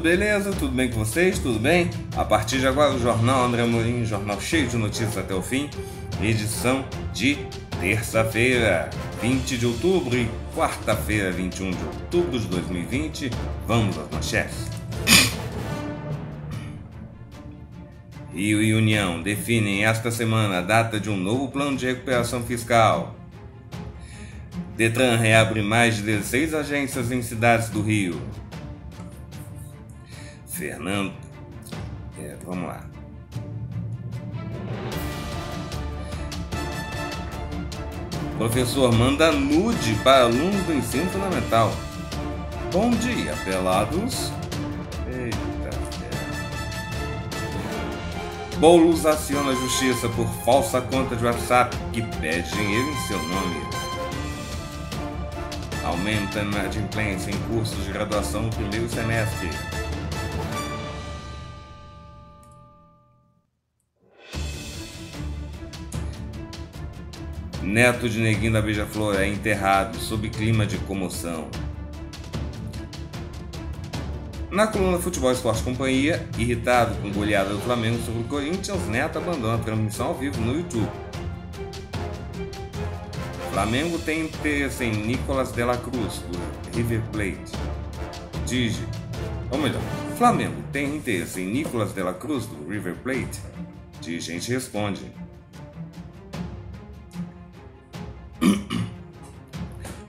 beleza? Tudo bem com vocês? Tudo bem? A partir de agora, o Jornal André Mourinho, jornal cheio de notícias até o fim, edição de terça-feira, 20 de outubro e quarta-feira, 21 de outubro de 2020. Vamos às manchetes. Rio e União definem esta semana a data de um novo plano de recuperação fiscal. Detran reabre mais de 16 agências em cidades do Rio. Fernando. É, vamos lá. Professor manda nude para alunos do ensino fundamental. Bom dia, pelados. Eita Boulos aciona a justiça por falsa conta de WhatsApp que pede dinheiro em seu nome. Aumenta a inadimplência em cursos de graduação no primeiro semestre. neto de Neguinho da Beija-Flor é enterrado sob clima de comoção. Na coluna Futebol Esporte Companhia, irritado com goleada do Flamengo sobre o Corinthians, Neto abandona a transmissão ao vivo no YouTube. Flamengo tem interesse em Nicolas Dela Cruz, do River Plate. Digi. Ou melhor, Flamengo tem interesse em Nicolas Dela Cruz, do River Plate? Digi, gente responde.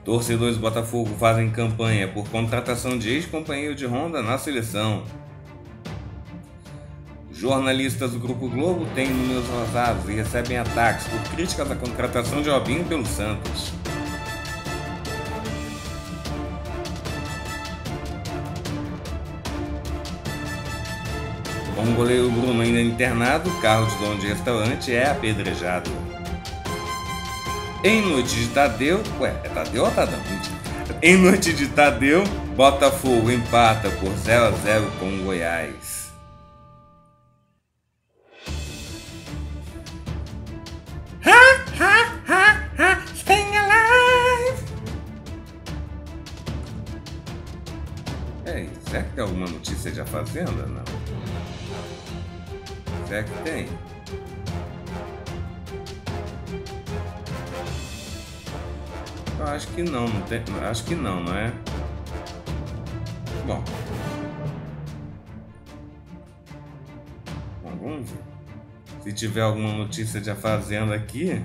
Torcedores do Botafogo fazem campanha por contratação de ex-companheiro de Honda na seleção. Jornalistas do Grupo Globo têm números vazados e recebem ataques por críticas à contratação de Robinho pelo Santos. Como goleiro Bruno ainda internado, carro de dono de restaurante é apedrejado. Em noite de Tadeu, ué, é Tadeu ou é Tadeu? Em noite de Tadeu, Botafogo empata por 0 a 0 com Goiás. Ha, ha, ha, ha, stay alive. Ei, será que tem alguma notícia de A Fazenda? Não. Será que tem? acho que não, não tem, acho que não, não é? Bom. Bom, vamos ver. Se tiver alguma notícia de a fazenda aqui.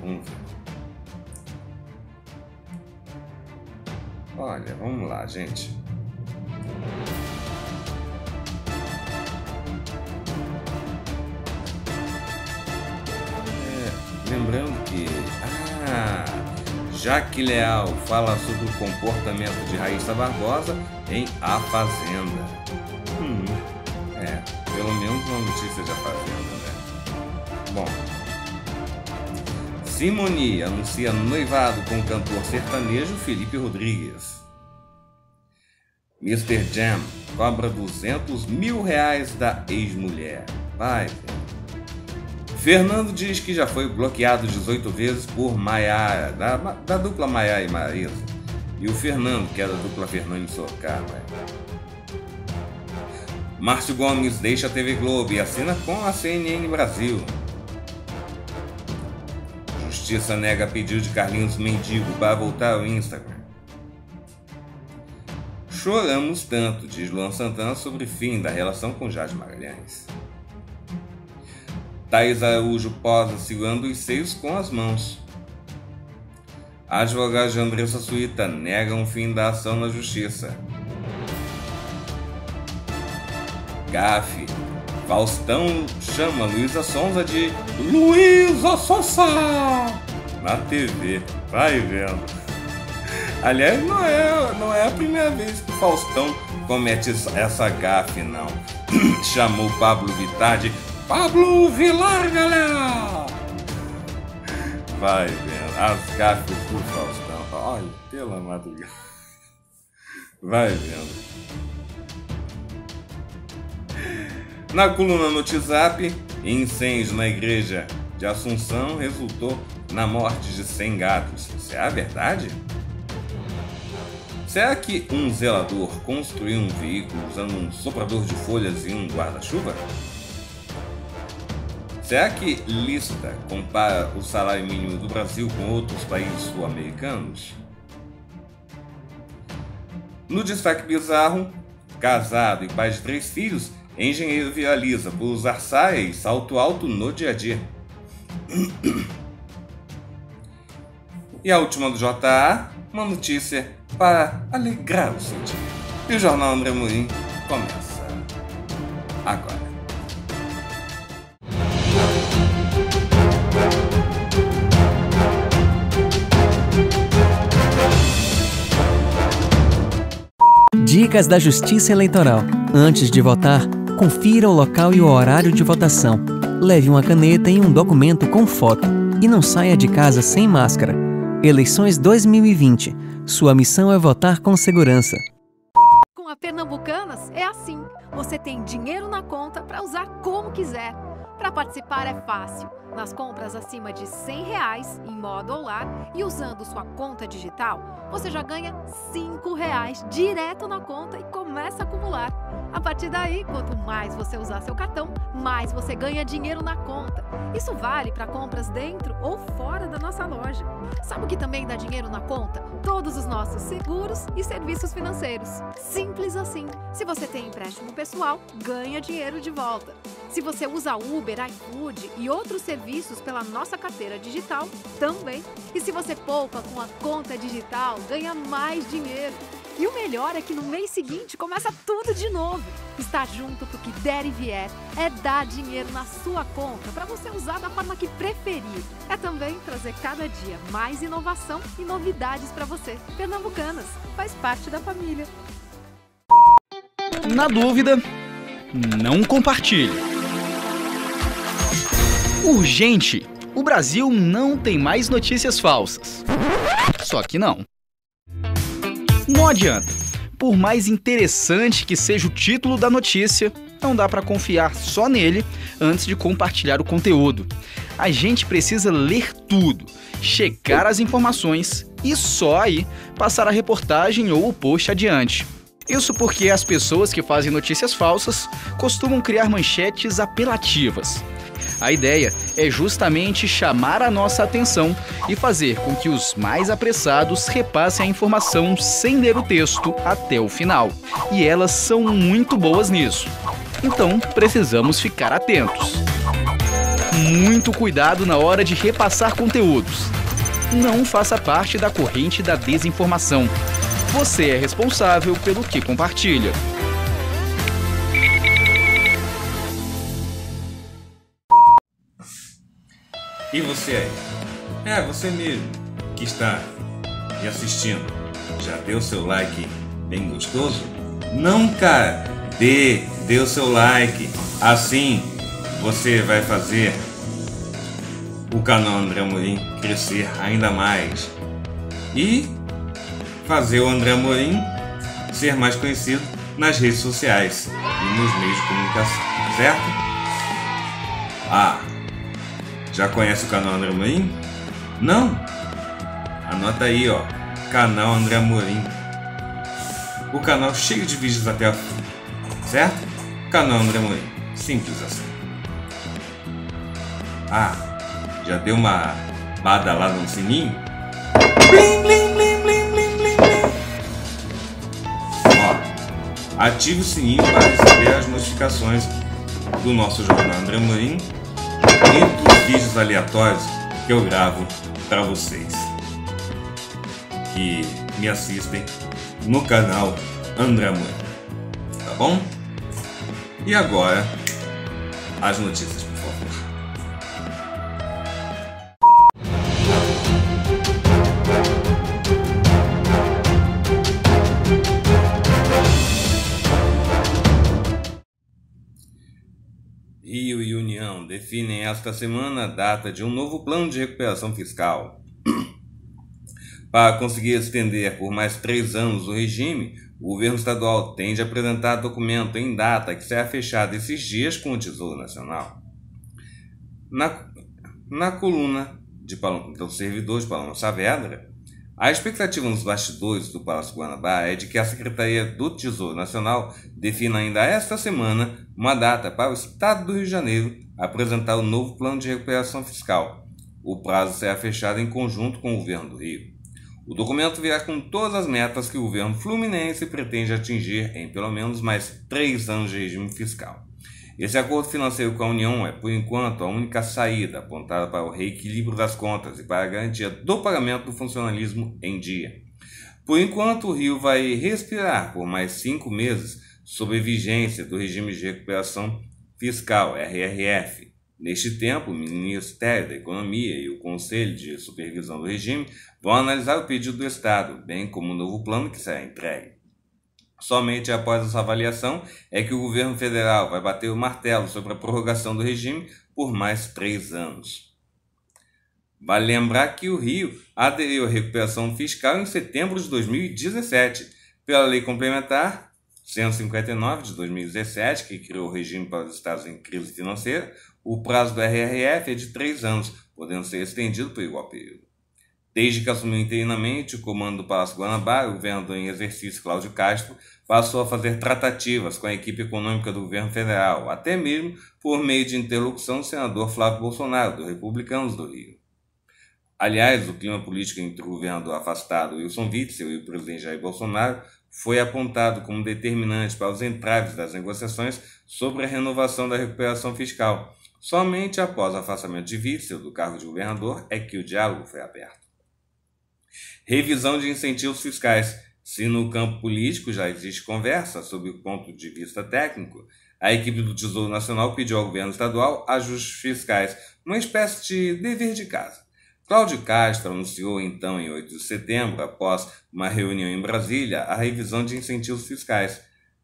Vamos ver. Olha, vamos lá, gente. Isaac Leal fala sobre o comportamento de Raíssa Barbosa em A Fazenda. Hum, é, pelo menos uma notícia de A Fazenda, né? Bom. Simone anuncia noivado com o cantor sertanejo Felipe Rodrigues. Mr. Jam cobra 200 mil reais da ex-mulher. Vai, Fernando diz que já foi bloqueado 18 vezes por Maiara, da, da dupla Maiara e Marisa, e o Fernando, que é da dupla Fernando Sorocaba. Márcio Gomes deixa a TV Globo e assina com a CNN Brasil. Justiça nega pedido de Carlinhos Mendigo para voltar ao Instagram. Choramos tanto, diz Luan Santana sobre fim da relação com Jade Magalhães. Thais Araújo posa segurando os seios com as mãos. Advogados de Andressa Suíta negam o fim da ação na justiça. Gafe. Faustão chama Luísa Sonza de Luísa Sonsa na TV. Vai vendo. Aliás, não é, não é a primeira vez que o Faustão comete essa gafe, não. Chamou Pablo Vittar de Pablo Vilar, galera! Vai, velho. As gafas do Faustão. Olha, pela madrugada. Vai, velho. Na coluna no WhatsApp, incêndio na igreja de Assunção resultou na morte de 100 gatos. Isso é a verdade? Será que um zelador construiu um veículo usando um soprador de folhas e um guarda-chuva? Será que lista compara o salário mínimo do Brasil com outros países sul-americanos? No destaque bizarro, casado e pai de três filhos, engenheiro viraliza por usar saia e salto alto no dia a dia. E a última do JA, uma notícia para alegrar o seu dia. E o jornal André Morim começa agora. Dicas da Justiça Eleitoral. Antes de votar, confira o local e o horário de votação. Leve uma caneta e um documento com foto. E não saia de casa sem máscara. Eleições 2020. Sua missão é votar com segurança. Com a Pernambucanas é assim. Você tem dinheiro na conta para usar como quiser. Para participar é fácil nas compras acima de R$ 100 reais, em modo ou lar e usando sua conta digital, você já ganha R$ 5 reais direto na conta e começa a acumular. A partir daí, quanto mais você usar seu cartão, mais você ganha dinheiro na conta. Isso vale para compras dentro ou fora da nossa loja. Sabe o que também dá dinheiro na conta? Todos os nossos seguros e serviços financeiros. Simples assim. Se você tem empréstimo pessoal, ganha dinheiro de volta. Se você usa Uber, iFood e outros serviços serviços pela nossa carteira digital também. E se você poupa com a conta digital, ganha mais dinheiro. E o melhor é que no mês seguinte começa tudo de novo. Estar junto pro que der e vier é dar dinheiro na sua conta para você usar da forma que preferir. É também trazer cada dia mais inovação e novidades para você. Pernambucanas faz parte da família. Na dúvida, não compartilhe. Urgente! O Brasil não tem mais notícias falsas. Só que não. Não adianta. Por mais interessante que seja o título da notícia, não dá para confiar só nele antes de compartilhar o conteúdo. A gente precisa ler tudo, checar as informações e só aí passar a reportagem ou o post adiante. Isso porque as pessoas que fazem notícias falsas costumam criar manchetes apelativas. A ideia é justamente chamar a nossa atenção e fazer com que os mais apressados repassem a informação sem ler o texto até o final. E elas são muito boas nisso. Então, precisamos ficar atentos. Muito cuidado na hora de repassar conteúdos. Não faça parte da corrente da desinformação. Você é responsável pelo que compartilha. E você aí? É, você mesmo que está me assistindo. Já deu seu like bem gostoso? Não, cara. Dê, dê o seu like. Assim você vai fazer o canal André Morim crescer ainda mais. E fazer o André Morim ser mais conhecido nas redes sociais e nos meios de comunicação, certo? Ah, já conhece o canal André Amorim? Não? Anota aí, ó. Canal André Amorim. O canal cheio de vídeos até a fim. Certo? Canal André Amorim. Simples assim. Ah, já deu uma badalada no sininho? Bling, bling, bling, bling, bling, bling, bling. Ó, ative o sininho para receber as notificações do nosso jornal André Amorim vídeos aleatórios que eu gravo para vocês que me assistem no canal Andramani, tá bom? E agora as notícias definem esta semana a data de um novo plano de recuperação fiscal. Para conseguir estender por mais três anos o regime, o governo estadual tem de apresentar documento em data que será fechado esses dias com o Tesouro Nacional. Na, na coluna de, do servidor de Paloma Saavedra, a expectativa nos bastidores do Palácio Guanabara é de que a Secretaria do Tesouro Nacional defina ainda esta semana uma data para o Estado do Rio de Janeiro apresentar o novo plano de recuperação fiscal. O prazo será fechado em conjunto com o governo do Rio. O documento virá com todas as metas que o governo fluminense pretende atingir em pelo menos mais três anos de regime fiscal. Esse acordo financeiro com a União é, por enquanto, a única saída apontada para o reequilíbrio das contas e para a garantia do pagamento do funcionalismo em dia. Por enquanto, o Rio vai respirar por mais cinco meses sob a vigência do regime de recuperação fiscal (RRF). Neste tempo, o Ministério da Economia e o Conselho de Supervisão do Regime vão analisar o pedido do Estado, bem como o novo plano que será entregue. Somente após essa avaliação é que o governo federal vai bater o martelo sobre a prorrogação do regime por mais três anos. Vale lembrar que o Rio aderiu à recuperação fiscal em setembro de 2017, pela Lei Complementar 159 de 2017, que criou o regime para os estados em crise financeira. O prazo do RRF é de três anos, podendo ser estendido por igual período. Desde que assumiu interinamente o comando do Palácio Guanabara, o governador em exercício Cláudio Castro passou a fazer tratativas com a equipe econômica do governo federal, até mesmo por meio de interlocução do senador Flávio Bolsonaro, dos Republicanos do Rio. Aliás, o clima político entre o governador afastado Wilson Witzel e o presidente Jair Bolsonaro foi apontado como determinante para os entraves das negociações sobre a renovação da recuperação fiscal. Somente após o afastamento de Witzel do cargo de governador é que o diálogo foi aberto. Revisão de incentivos fiscais. Se no campo político já existe conversa sobre o ponto de vista técnico, a equipe do Tesouro Nacional pediu ao governo estadual ajustes fiscais, uma espécie de dever de casa. Cláudio Castro anunciou então, em 8 de setembro, após uma reunião em Brasília, a revisão de incentivos fiscais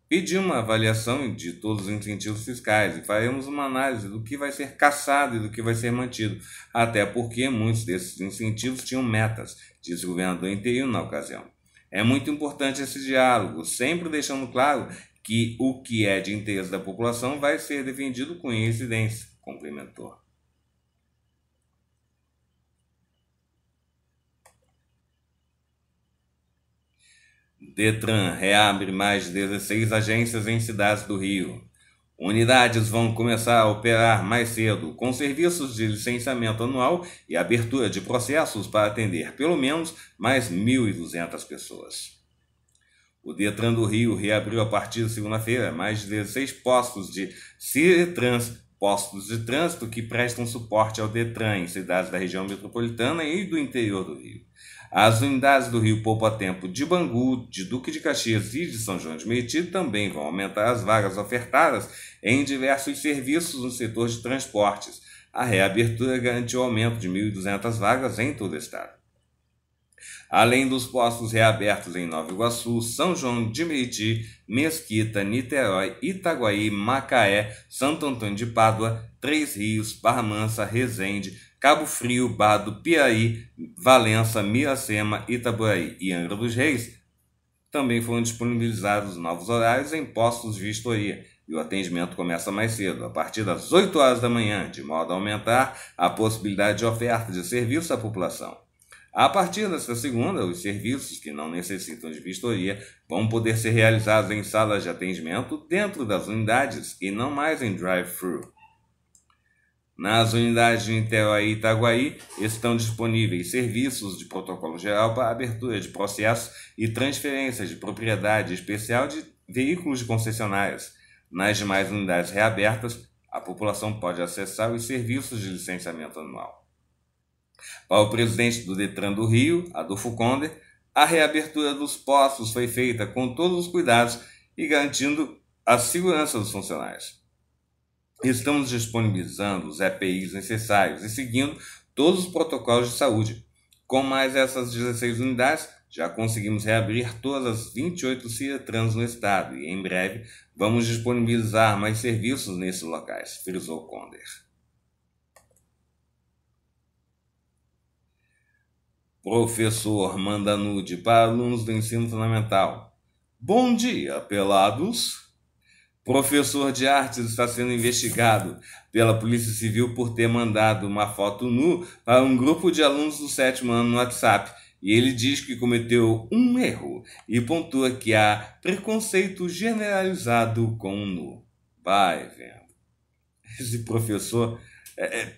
pedir uma avaliação de todos os incentivos fiscais. E faremos uma análise do que vai ser caçado e do que vai ser mantido, até porque muitos desses incentivos tinham metas, disse o governador interino na ocasião. É muito importante esse diálogo, sempre deixando claro que o que é de interesse da população vai ser defendido com incidência, complementou. Detran reabre mais 16 agências em cidades do Rio. Unidades vão começar a operar mais cedo, com serviços de licenciamento anual e abertura de processos para atender pelo menos mais 1.200 pessoas. O Detran do Rio reabriu a partir de segunda-feira mais 16 postos de Citrans, postos de trânsito que prestam suporte ao Detran em cidades da região metropolitana e do interior do Rio. As unidades do Rio Poupa Tempo de Bangu, de Duque de Caxias e de São João de Meriti também vão aumentar as vagas ofertadas em diversos serviços no setor de transportes. A reabertura garantiu aumento de 1.200 vagas em todo o estado. Além dos postos reabertos em Nova Iguaçu, São João de Meriti, Mesquita, Niterói, Itaguaí, Macaé, Santo Antônio de Pádua, Três Rios, Barra Mansa, Resende, Cabo Frio, Barra do Piauí, Valença, Miracema, Itabuaí e Angra dos Reis, também foram disponibilizados novos horários em postos de vistoria e o atendimento começa mais cedo, a partir das 8 horas da manhã, de modo a aumentar a possibilidade de oferta de serviço à população. A partir desta segunda, os serviços que não necessitam de vistoria vão poder ser realizados em salas de atendimento dentro das unidades e não mais em drive-thru. Nas unidades de Niterói e Itaguaí estão disponíveis serviços de protocolo geral para abertura de processos e transferências de propriedade especial de veículos de concessionárias. Nas demais unidades reabertas, a população pode acessar os serviços de licenciamento anual. Para o presidente do Detran do Rio, Adolfo Conde, a reabertura dos postos foi feita com todos os cuidados e garantindo a segurança dos funcionários. Estamos disponibilizando os EPIs necessários e seguindo todos os protocolos de saúde. Com mais essas 16 unidades, já conseguimos reabrir todas as 28 trans no estado e em breve vamos disponibilizar mais serviços nesses locais, frisou Conder. Professor nude para alunos do ensino fundamental. Bom dia, pelados! Professor de artes está sendo investigado pela Polícia Civil por ter mandado uma foto nu para um grupo de alunos do sétimo ano no WhatsApp. E ele diz que cometeu um erro e pontua que há preconceito generalizado com o nu. Vai vendo. Esse professor é,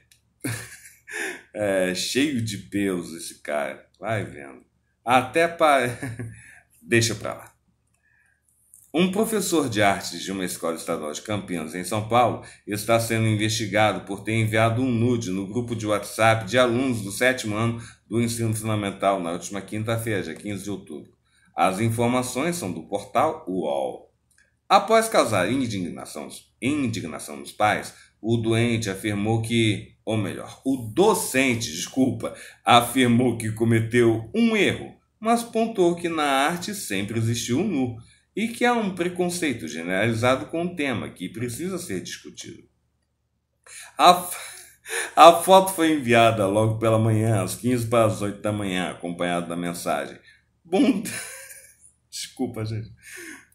é, é cheio de pelos, esse cara. Vai vendo. Até para. Deixa pra lá. Um professor de artes de uma escola estadual de Campinas, em São Paulo, está sendo investigado por ter enviado um nude no grupo de WhatsApp de alunos do sétimo ano do ensino fundamental na última quinta-feira, dia 15 de outubro. As informações são do portal UOL. Após causar indignação, indignação dos pais, o doente afirmou que, ou melhor, o docente, desculpa, afirmou que cometeu um erro, mas pontuou que na arte sempre existiu um nu e que há um preconceito generalizado com o tema que precisa ser discutido. A, a foto foi enviada logo pela manhã, às 15 para as 8 da manhã, acompanhada da mensagem. Bom Desculpa, gente.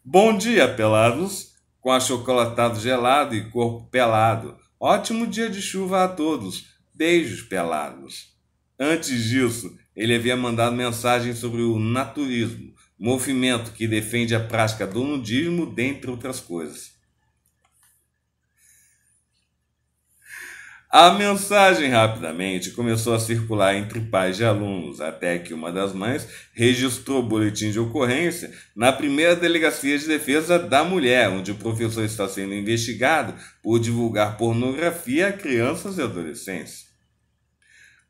Bom dia, pelados, com achocolatado gelado e corpo pelado. Ótimo dia de chuva a todos. Beijos, pelados. Antes disso, ele havia mandado mensagem sobre o naturismo movimento que defende a prática do nudismo, dentre outras coisas. A mensagem rapidamente começou a circular entre pais e alunos, até que uma das mães registrou boletim de ocorrência na primeira delegacia de defesa da mulher, onde o professor está sendo investigado por divulgar pornografia a crianças e adolescentes.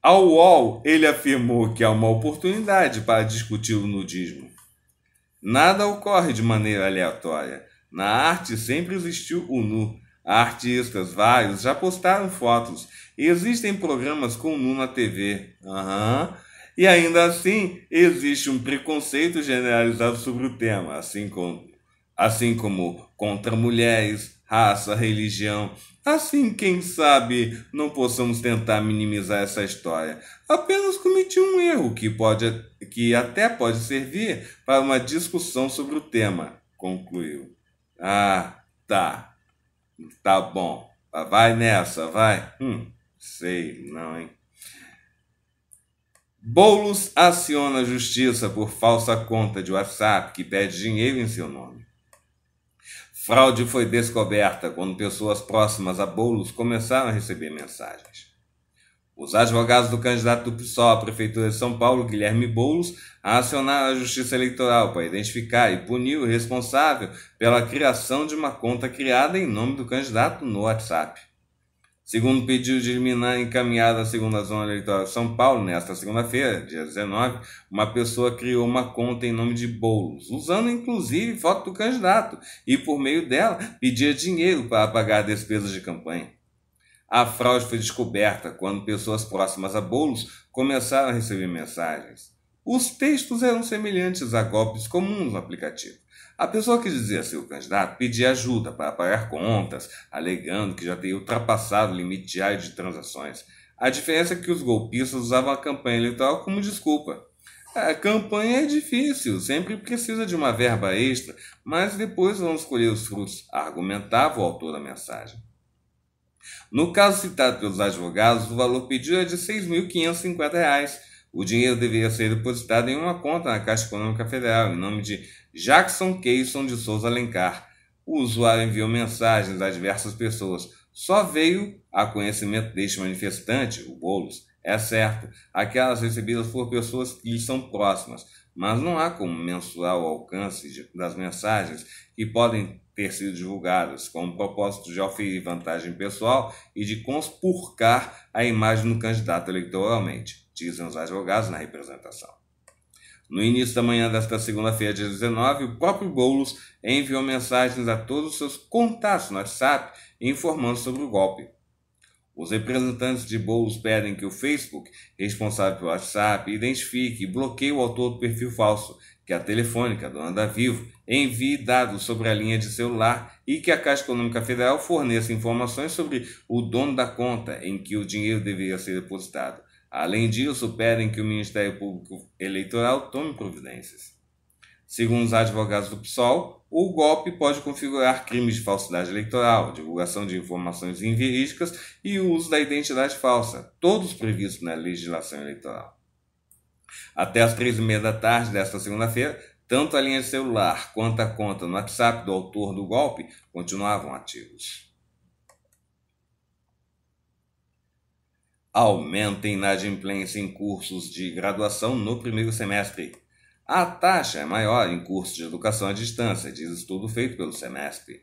Ao UOL, ele afirmou que há uma oportunidade para discutir o nudismo Nada ocorre de maneira aleatória. Na arte sempre existiu o nu. Artistas vários já postaram fotos. Existem programas com nu na TV. Uhum. E ainda assim, existe um preconceito generalizado sobre o tema, assim como, assim como contra mulheres, raça, religião, Assim, quem sabe não possamos tentar minimizar essa história. Apenas cometi um erro que, pode, que até pode servir para uma discussão sobre o tema, concluiu. Ah, tá. Tá bom. Ah, vai nessa, vai. Hum, sei, não, hein? Boulos aciona a justiça por falsa conta de WhatsApp que pede dinheiro em seu nome. Fraude foi descoberta quando pessoas próximas a Boulos começaram a receber mensagens. Os advogados do candidato do PSOL à Prefeitura de São Paulo, Guilherme Boulos, acionaram a Justiça Eleitoral para identificar e punir o responsável pela criação de uma conta criada em nome do candidato no WhatsApp. Segundo pedido de liminar encaminhado à segunda zona eleitoral de São Paulo, nesta segunda-feira, dia 19, uma pessoa criou uma conta em nome de Boulos, usando inclusive foto do candidato, e por meio dela pedia dinheiro para pagar despesas de campanha. A fraude foi descoberta quando pessoas próximas a Boulos começaram a receber mensagens. Os textos eram semelhantes a golpes comuns no aplicativo. A pessoa que dizia ser o candidato pedia ajuda para pagar contas, alegando que já teria ultrapassado o limite diário de transações. A diferença é que os golpistas usavam a campanha eleitoral como desculpa. A campanha é difícil, sempre precisa de uma verba extra, mas depois vamos colher os frutos, argumentava o autor da mensagem. No caso citado pelos advogados, o valor pedido é de R$ 6.550. O dinheiro deveria ser depositado em uma conta na Caixa Econômica Federal, em nome de Jackson Keyson de Souza Alencar. O usuário enviou mensagens a diversas pessoas. Só veio a conhecimento deste manifestante, o Boulos, é certo, aquelas recebidas por pessoas que lhe são próximas, mas não há como mensurar o alcance das mensagens que podem ter sido divulgadas com o propósito de oferir vantagem pessoal e de conspurcar a imagem do candidato eleitoralmente, dizem os advogados na representação. No início da manhã desta segunda-feira, dia 19, o próprio Boulos enviou mensagens a todos os seus contatos no WhatsApp informando sobre o golpe. Os representantes de Boulos pedem que o Facebook, responsável pelo WhatsApp, identifique e bloqueie o autor do perfil falso, que é a Telefônica, dona da Vivo, envie dados sobre a linha de celular e que a Caixa Econômica Federal forneça informações sobre o dono da conta em que o dinheiro deveria ser depositado. Além disso, pedem que o Ministério Público Eleitoral tome providências. Segundo os advogados do PSOL, o golpe pode configurar crimes de falsidade eleitoral, divulgação de informações inverídicas e o uso da identidade falsa, todos previstos na legislação eleitoral. Até as três e meia da tarde desta segunda-feira, tanto a linha de celular quanto a conta no WhatsApp do autor do golpe continuavam ativos. Aumenta inadimplência em cursos de graduação no primeiro semestre. A taxa é maior em cursos de educação à distância, diz estudo feito pelo semestre.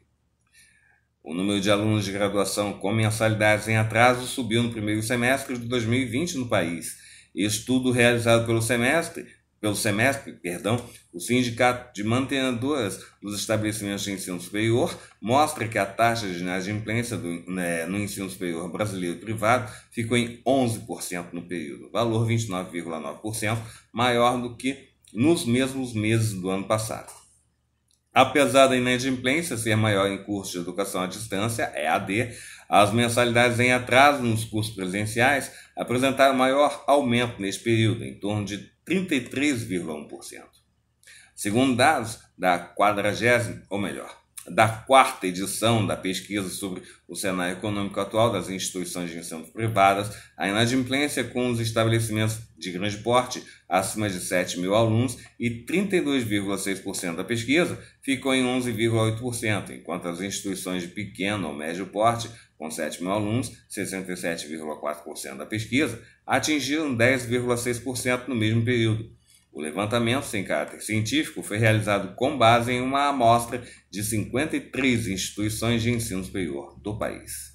O número de alunos de graduação com mensalidades em atraso subiu no primeiro semestre de 2020 no país. Estudo realizado pelo semestre pelo semestre, perdão, o Sindicato de Mantenedoras dos Estabelecimentos de Ensino Superior mostra que a taxa de inadimplência do, né, no ensino superior brasileiro privado ficou em 11% no período, valor 29,9% maior do que nos mesmos meses do ano passado. Apesar da inadimplência ser maior em cursos de educação à distância, EAD, as mensalidades em atraso nos cursos presenciais apresentaram maior aumento neste período, em torno de 33,1%. Segundo dados da 40, ou melhor, da quarta edição da pesquisa sobre o cenário econômico atual das instituições de ensino privadas, a inadimplência com os estabelecimentos de grande porte, acima de 7 mil alunos, e 32,6% da pesquisa ficou em 11,8%, enquanto as instituições de pequeno ou médio porte, com 7 mil alunos, 67,4% da pesquisa, atingiram 10,6% no mesmo período. O levantamento sem caráter científico foi realizado com base em uma amostra de 53 instituições de ensino superior do país.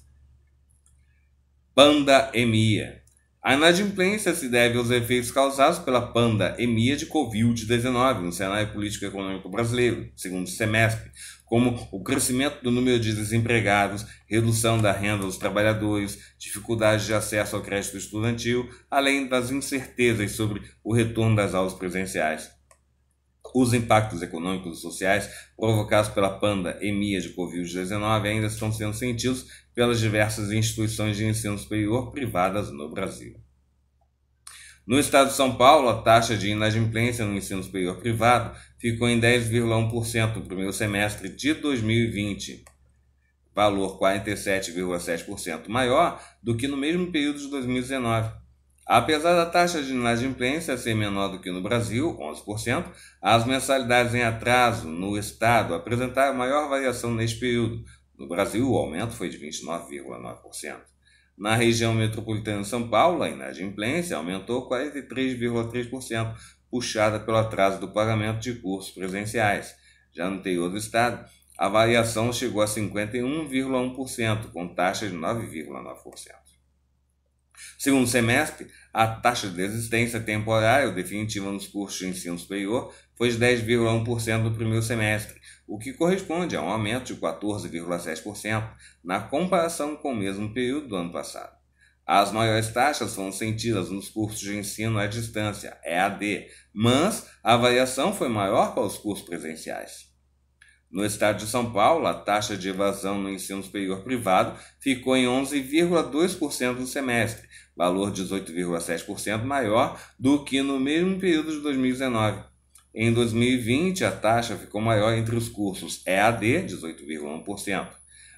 Pandemia. A inadimplência se deve aos efeitos causados pela pandemia de Covid-19 no cenário político-econômico brasileiro, segundo o SEMESP, como o crescimento do número de desempregados, redução da renda dos trabalhadores, dificuldades de acesso ao crédito estudantil, além das incertezas sobre o retorno das aulas presenciais. Os impactos econômicos e sociais provocados pela pandemia de Covid-19 ainda estão sendo sentidos pelas diversas instituições de ensino superior privadas no Brasil. No estado de São Paulo, a taxa de inadimplência no ensino superior privado ficou em 10,1% no primeiro semestre de 2020, valor 47,7% maior do que no mesmo período de 2019. Apesar da taxa de inadimplência ser menor do que no Brasil, 11%, as mensalidades em atraso no Estado apresentaram maior variação neste período. No Brasil, o aumento foi de 29,9%. Na região metropolitana de São Paulo, a inadimplência aumentou 43,3%, puxada pelo atraso do pagamento de cursos presenciais. Já no interior do estado, a variação chegou a 51,1%, com taxa de 9,9%. Segundo semestre, a taxa de existência temporária ou definitiva nos cursos de ensino superior foi de 10,1% no primeiro semestre o que corresponde a um aumento de 14,7% na comparação com o mesmo período do ano passado. As maiores taxas são sentidas nos cursos de ensino à distância, EAD, mas a variação foi maior para os cursos presenciais. No estado de São Paulo, a taxa de evasão no ensino superior privado ficou em 11,2% no semestre, valor 18,7% maior do que no mesmo período de 2019. Em 2020, a taxa ficou maior entre os cursos EAD, 18,1%.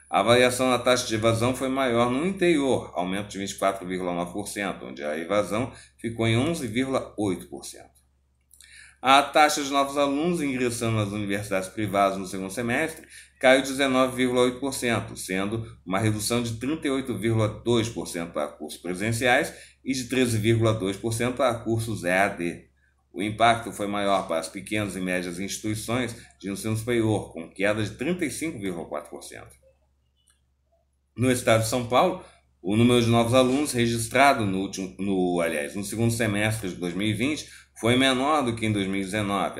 A variação na taxa de evasão foi maior no interior, aumento de 24,9%, onde a evasão ficou em 11,8%. A taxa de novos alunos ingressando nas universidades privadas no segundo semestre caiu 19,8%, sendo uma redução de 38,2% para cursos presenciais e de 13,2% para cursos EAD. O impacto foi maior para as pequenas e médias instituições de ensino superior, com queda de 35,4%. No estado de São Paulo, o número de novos alunos registrado no último, no, aliás, no segundo semestre de 2020 foi menor do que em 2019,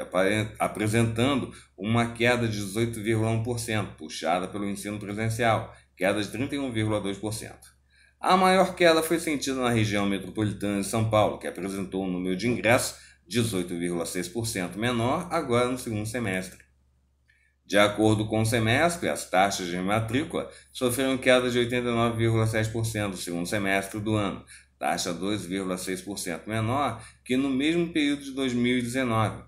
apresentando uma queda de 18,1%, puxada pelo ensino presencial, queda de 31,2%. A maior queda foi sentida na região metropolitana de São Paulo, que apresentou um número de ingressos 18,6% menor agora no segundo semestre. De acordo com o semestre, as taxas de matrícula sofreram queda de 89,7% no segundo semestre do ano, taxa 2,6% menor que no mesmo período de 2019.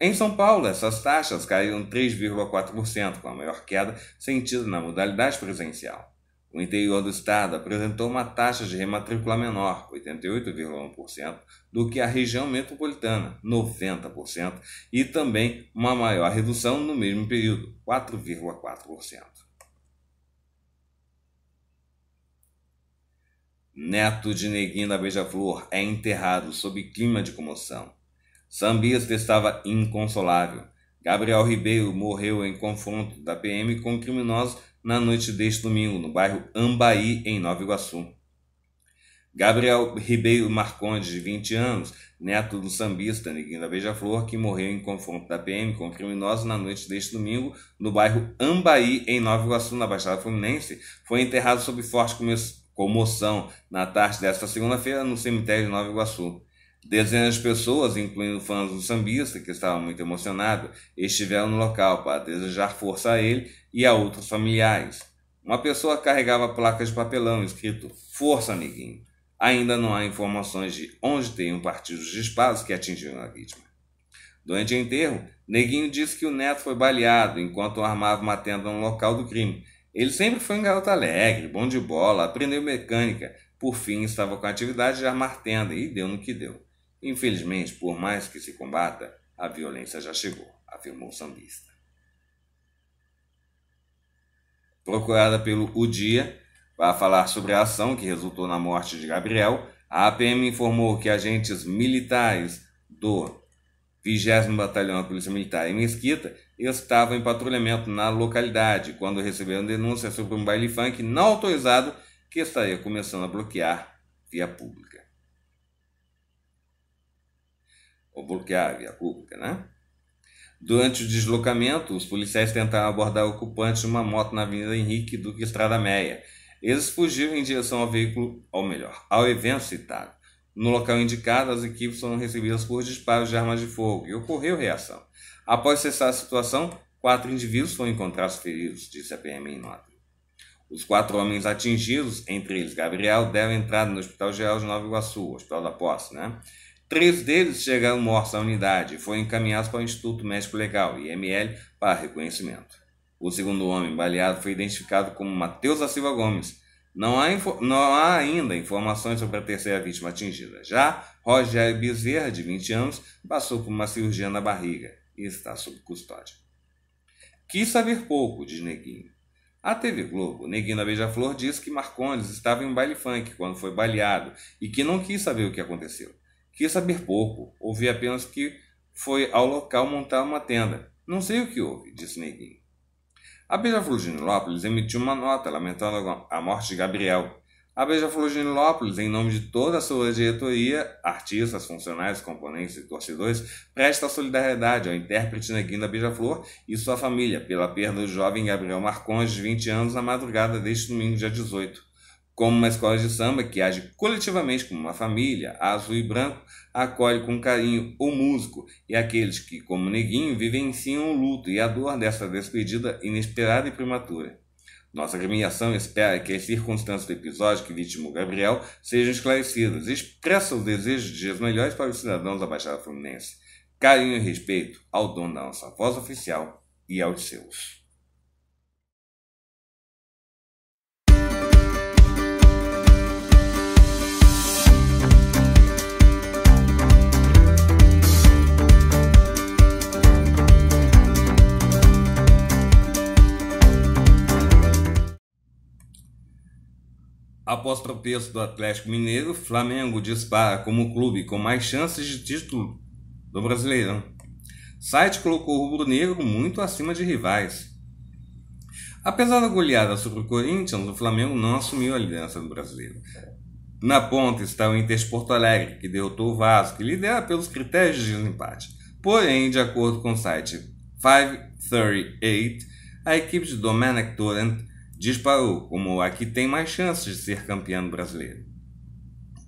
Em São Paulo, essas taxas caíram 3,4%, com a maior queda sentida na modalidade presencial. O interior do estado apresentou uma taxa de rematrícula menor, 88,1%, do que a região metropolitana, 90%, e também uma maior redução no mesmo período, 4,4%. Neto de Neguinho da Beija-Flor é enterrado sob clima de comoção. Sambista estava inconsolável. Gabriel Ribeiro morreu em confronto da PM com criminosos na noite deste domingo, no bairro Ambaí, em Nova Iguaçu. Gabriel Ribeiro Marcondes, de 20 anos, neto do sambista Neguinho da Beija-Flor, que morreu em confronto da PM com criminosos na noite deste domingo, no bairro Ambaí, em Nova Iguaçu, na Baixada Fluminense, foi enterrado sob forte comoção na tarde desta segunda-feira no cemitério de Nova Iguaçu. Dezenas de pessoas, incluindo fãs do sambista, que estavam muito emocionados, estiveram no local para desejar força a ele e a outros familiares. Uma pessoa carregava placas de papelão escrito Força, amiguinho. Ainda não há informações de onde tenham partido os disparos que atingiram a vítima. Durante o enterro, Neguinho disse que o neto foi baleado enquanto armava uma tenda no local do crime. Ele sempre foi um garoto alegre, bom de bola, aprendeu mecânica. Por fim, estava com a atividade de armar tenda e deu no que deu. Infelizmente, por mais que se combata, a violência já chegou, afirmou o sambista. Procurada pelo O Dia para falar sobre a ação que resultou na morte de Gabriel, a APM informou que agentes militares do 20 Batalhão da Polícia Militar em Mesquita estavam em patrulhamento na localidade quando receberam denúncia sobre um baile funk não autorizado que estaria começando a bloquear via pública. ou bloquear a via pública, né? Durante o deslocamento, os policiais tentaram abordar o ocupante de uma moto na Avenida Henrique Duque Estrada Meia. Eles fugiram em direção ao veículo, ou melhor, ao evento citado. No local indicado, as equipes foram recebidas por disparos de armas de fogo e ocorreu reação. Após cessar a situação, quatro indivíduos foram encontrados feridos, disse a PM em nota. Os quatro homens atingidos, entre eles Gabriel, deram entrada no Hospital Geral de Nova Iguaçu, Hospital da Posse, né? Três deles chegaram mortos à unidade e foram encaminhados para o Instituto Médico Legal, IML, para reconhecimento. O segundo homem baleado foi identificado como Matheus da Silva Gomes. Não há, não há ainda informações sobre a terceira vítima atingida. Já Rogério Bezerra, de 20 anos, passou por uma cirurgia na barriga e está sob custódia. Quis saber pouco, diz Neguinho. A TV Globo, Neguinho da Beija-Flor, diz que Marcondes estava em um baile funk quando foi baleado e que não quis saber o que aconteceu. Quis saber pouco, ouvi apenas que foi ao local montar uma tenda. Não sei o que houve, disse Neguinho. A Beija-Flor de Nilópolis emitiu uma nota lamentando a morte de Gabriel. A Beija-Flor de Nilópolis, em nome de toda a sua diretoria, artistas, funcionários, componentes e torcedores, presta solidariedade ao intérprete Neguinho da Beija-Flor e sua família pela perda do jovem Gabriel Marcones de 20 anos, na madrugada deste domingo, dia 18 como uma escola de samba que age coletivamente como uma família, azul e branco, acolhe com carinho o músico e aqueles que, como neguinho, vivenciam o luto e a dor dessa despedida inesperada e prematura. Nossa gremiação espera que as circunstâncias do episódio que vítima Gabriel sejam esclarecidas e expressa o desejo de dias melhores para os cidadãos da Baixada Fluminense. Carinho e respeito ao dono da nossa voz oficial e aos seus. Após tropeço do Atlético Mineiro, Flamengo dispara como clube com mais chances de título do Brasileirão. Site colocou o rubro-negro muito acima de rivais. Apesar da goleada sobre o Corinthians, o Flamengo não assumiu a liderança do brasileiro. Na ponta está o Inter de Porto Alegre, que derrotou o Vasco e lidera pelos critérios de desempate. Porém, de acordo com o site 538, a equipe de Domenic Torrent disparou, como a que tem mais chances de ser campeão brasileiro.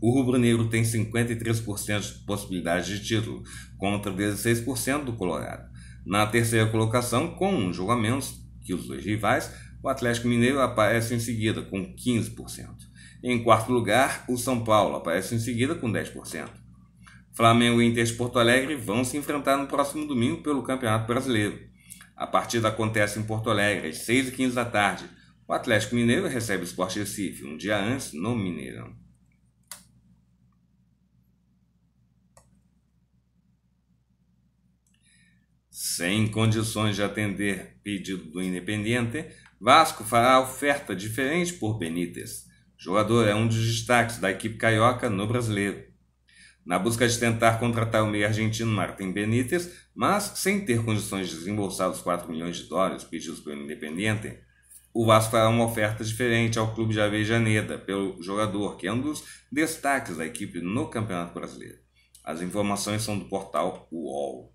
O rubro-negro tem 53% de possibilidade de título, contra 16% do Colorado. Na terceira colocação, com um jogo a menos que os dois rivais, o Atlético Mineiro aparece em seguida, com 15%. Em quarto lugar, o São Paulo aparece em seguida, com 10%. Flamengo e Inter de Porto Alegre vão se enfrentar no próximo domingo pelo Campeonato Brasileiro. A partida acontece em Porto Alegre, às 6h15 da tarde, o Atlético Mineiro recebe o Sport Recife um dia antes no Mineirão. Sem condições de atender pedido do Independiente, Vasco fará oferta diferente por Benítez. O jogador é um dos destaques da equipe carioca no brasileiro. Na busca de tentar contratar o meio argentino Martin Benítez, mas sem ter condições de desembolsar os 4 milhões de dólares pedidos pelo Independiente, o Vasco fará tá uma oferta diferente ao clube de Avejaneda pelo jogador, que é um dos destaques da equipe no Campeonato Brasileiro. As informações são do portal UOL.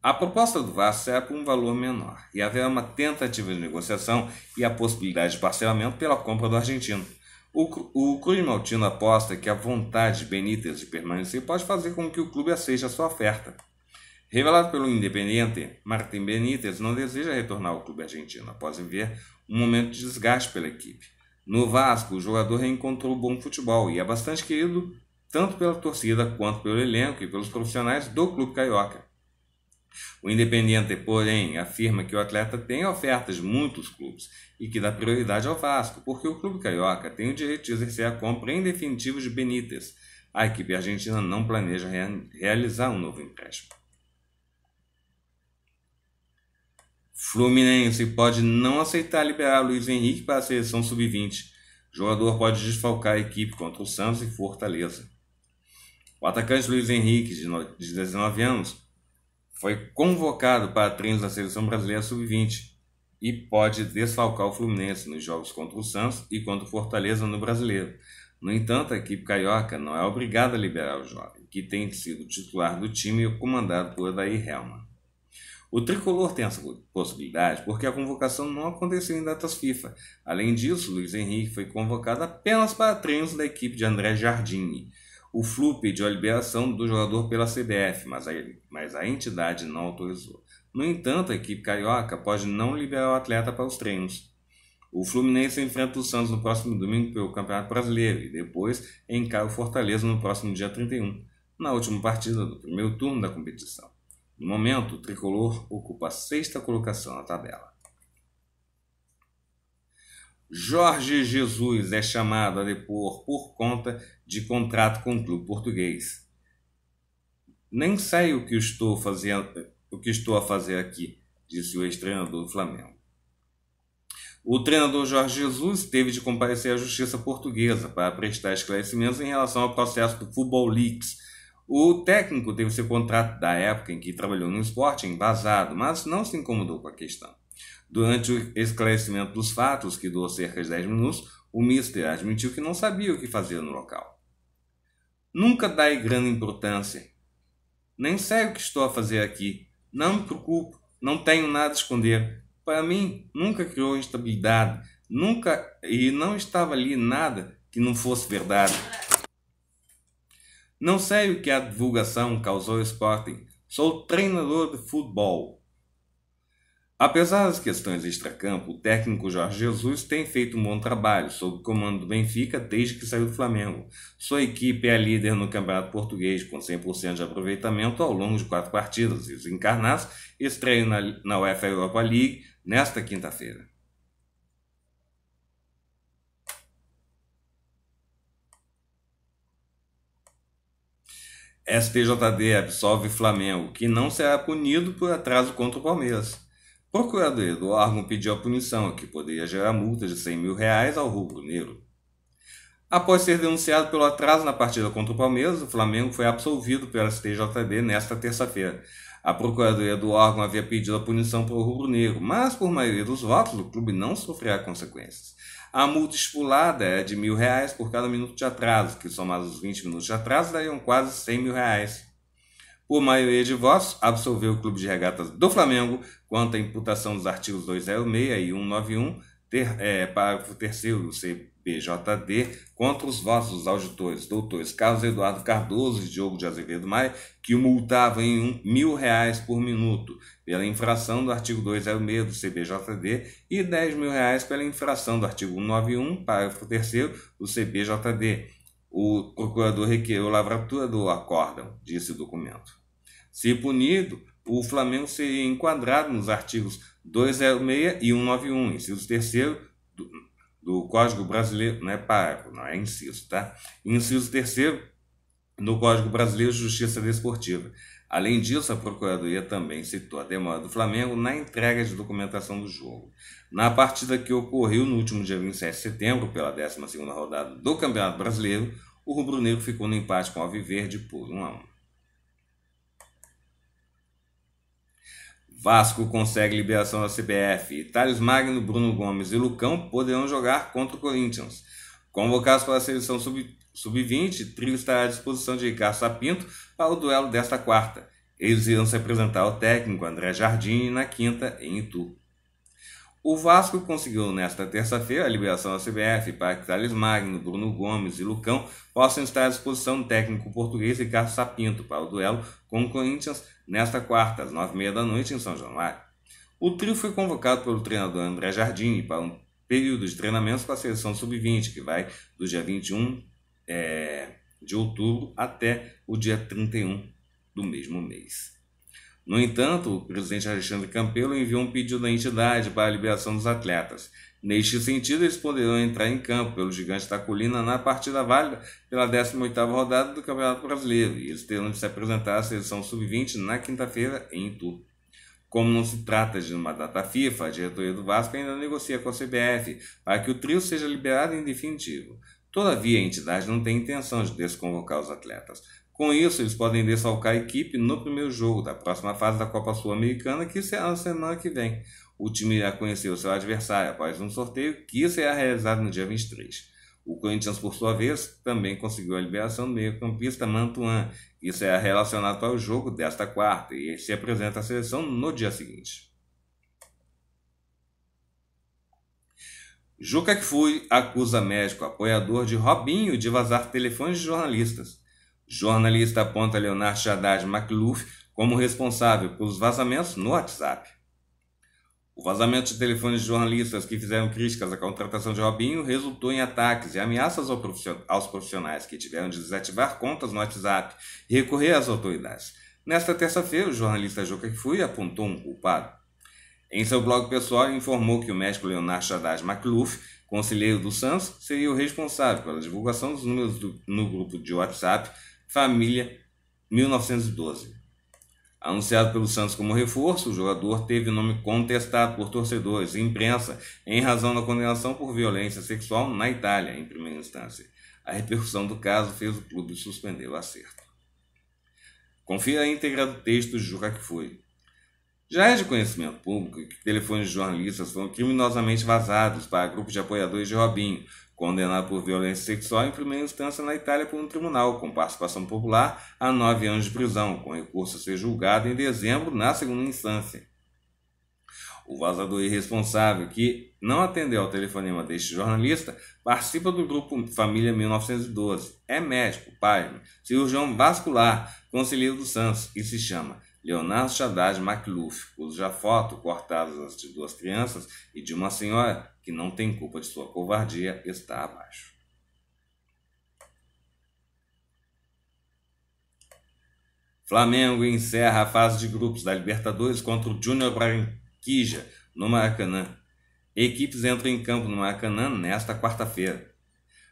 A proposta do Vasco será é com um valor menor e haverá uma tentativa de negociação e a possibilidade de parcelamento pela compra do argentino. O, o Cruz Maltino aposta que a vontade de Benítez de permanecer pode fazer com que o clube aceite a sua oferta. Revelado pelo Independiente, Martin Benítez não deseja retornar ao clube argentino após enviar um momento de desgaste pela equipe. No Vasco, o jogador reencontrou bom futebol e é bastante querido tanto pela torcida quanto pelo elenco e pelos profissionais do clube carioca. O Independiente, porém, afirma que o atleta tem ofertas de muitos clubes e que dá prioridade ao Vasco, porque o clube carioca tem o direito de exercer a compra em definitivo de Benítez. A equipe argentina não planeja realizar um novo empréstimo. Fluminense pode não aceitar liberar Luiz Henrique para a seleção sub-20. Jogador pode desfalcar a equipe contra o Santos e Fortaleza. O atacante Luiz Henrique, de 19 anos, foi convocado para treinos da seleção brasileira sub-20 e pode desfalcar o Fluminense nos jogos contra o Santos e contra o Fortaleza no Brasileiro. No entanto, a equipe carioca não é obrigada a liberar o jovem, que tem sido titular do time e comandado por Adair Helman. O tricolor tem essa possibilidade porque a convocação não aconteceu em datas FIFA. Além disso, Luiz Henrique foi convocado apenas para treinos da equipe de André Jardine. O Flu pediu a liberação do jogador pela CBF, mas a, mas a entidade não autorizou. No entanto, a equipe carioca pode não liberar o atleta para os treinos. O Fluminense enfrenta o Santos no próximo domingo pelo Campeonato Brasileiro e depois encara o Fortaleza no próximo dia 31, na última partida do primeiro turno da competição. No momento, o tricolor ocupa a sexta colocação na tabela. Jorge Jesus é chamado a depor por conta de contrato com o clube português. Nem sei o que estou fazendo, o que estou a fazer aqui, disse o ex-treinador do Flamengo. O treinador Jorge Jesus teve de comparecer à justiça portuguesa para prestar esclarecimentos em relação ao processo do Futebol Leaks, o técnico teve seu contrato da época em que trabalhou no esporte embasado, mas não se incomodou com a questão. Durante o esclarecimento dos fatos, que durou cerca de 10 minutos, o mister admitiu que não sabia o que fazer no local. Nunca dai grande importância. Nem sei o que estou a fazer aqui. Não me preocupo, não tenho nada a esconder. Para mim, nunca criou instabilidade, nunca e não estava ali nada que não fosse verdade. Não sei o que a divulgação causou ao Sporting. Sou treinador de futebol. Apesar das questões extracampo, o técnico Jorge Jesus tem feito um bom trabalho sob o comando do Benfica desde que saiu do Flamengo. Sua equipe é líder no Campeonato Português, com 100% de aproveitamento ao longo de quatro partidas, e os encarnados estreiam na, na UEFA Europa League nesta quinta-feira. STJD absolve Flamengo, que não será punido por atraso contra o Palmeiras. Procuradoria do órgão pediu a punição, que poderia gerar multa de 100 mil reais ao rubro-negro. Após ser denunciado pelo atraso na partida contra o Palmeiras, o Flamengo foi absolvido pela STJD nesta terça-feira. A procuradoria do órgão havia pedido a punição para o rubro-negro, mas por maioria dos votos o clube não sofrerá consequências. A multa estipulada é de mil reais por cada minuto de atraso, que somados os 20 minutos de atraso dariam quase 100 mil reais. Por maioria de votos, absolveu o Clube de Regatas do Flamengo quanto à imputação dos artigos 206 e 191 ter, é, parágrafo 3 do PJD, contra os vossos auditores, doutores Carlos Eduardo Cardoso e Diogo de Azevedo Maia, que o multavam em um, mil reais por minuto pela infração do artigo 206 do CBJD e 10 mil reais pela infração do artigo 191, parágrafo 3 do CBJD. O procurador requereu lavratura do acórdão, disse o documento. Se punido, o Flamengo seria enquadrado nos artigos 206 e 191, inciso 3 do Código Brasileiro, não é parágrafo, não é inciso, tá? Inciso terceiro, no Código Brasileiro de Justiça Desportiva. Além disso, a Procuradoria também citou a demora do Flamengo na entrega de documentação do jogo. Na partida que ocorreu no último dia 27 de setembro, pela 12ª rodada do Campeonato Brasileiro, o rubro-negro ficou no empate com o Alviverde por 1 a 1. Vasco consegue liberação da CBF. Thales Magno, Bruno Gomes e Lucão poderão jogar contra o Corinthians. Convocados para a seleção sub-20, sub Trio estará à disposição de Ricardo Sapinto para o duelo desta quarta. Eles irão se apresentar ao técnico André Jardim na quinta em Itu. O Vasco conseguiu nesta terça-feira a liberação da CBF para que Thales Magno, Bruno Gomes e Lucão possam estar à disposição do técnico português Ricardo Sapinto para o duelo com o Corinthians nesta quarta, às nove e meia da noite, em São Januário. O trio foi convocado pelo treinador André Jardini para um período de treinamentos com a seleção sub-20, que vai do dia 21 é, eh, de outubro até o dia 31 do mesmo mês. No entanto, o presidente Alexandre Campelo enviou um pedido à entidade para a liberação dos atletas. Neste sentido, eles poderão entrar em campo pelo Gigante da Colina na partida válida pela 18ª rodada do Campeonato Brasileiro e eles terão de se apresentar à seleção sub-20 na quinta-feira em Itu. Como não se trata de uma data FIFA, a diretoria do Vasco ainda negocia com a CBF para que o trio seja liberado em definitivo. Todavia, a entidade não tem intenção de desconvocar os atletas. Com isso, eles podem desfalcar a equipe no primeiro jogo da próxima fase da Copa Sul-Americana, que será na semana que vem. O time irá conhecer o seu adversário após um sorteio que será realizado no dia 23. O Corinthians, por sua vez, também conseguiu a liberação do meio-campista Mantuan, que será relacionado ao jogo desta quarta e se apresenta à seleção no dia seguinte. Juca Kfouri acusa médico apoiador de Robinho de vazar telefones de jornalistas. Jornalista aponta Leonardo Haddad McLuff como responsável pelos vazamentos no WhatsApp. O vazamento de telefones de jornalistas que fizeram críticas à contratação de Robinho resultou em ataques e ameaças aos profissionais que tiveram de desativar contas no WhatsApp e recorrer às autoridades. Nesta terça-feira, o jornalista Joca Fui apontou um culpado. Em seu blog pessoal, informou que o médico Leonardo Haddad McLuff, conselheiro do Santos, seria o responsável pela divulgação dos números do, no grupo de WhatsApp Família, 1912. Anunciado pelo Santos como reforço, o jogador teve o nome contestado por torcedores e imprensa em razão da condenação por violência sexual na Itália, em primeira instância. A repercussão do caso fez o clube suspender o acerto. Confira a íntegra do texto de Jura que foi. Já é de conhecimento público que telefones de jornalistas foram criminosamente vazados para grupos de apoiadores de Robinho, condenado por violência sexual em primeira instância na Itália por um tribunal, com participação popular, a nove anos de prisão, com recurso a ser julgado em dezembro na segunda instância. O vazador irresponsável, que não atendeu ao telefonema deste jornalista, participa do grupo Família 1912. É médico, pai, cirurgião vascular, conselheiro do Santos, e se chama Leonardo Haddad Macluf, cuja foto, cortada das duas crianças e de uma senhora, que não tem culpa de sua covardia, está abaixo. Flamengo encerra a fase de grupos da Libertadores contra o Júnior Barranquilla, no Maracanã. Equipes entram em campo no Maracanã nesta quarta-feira.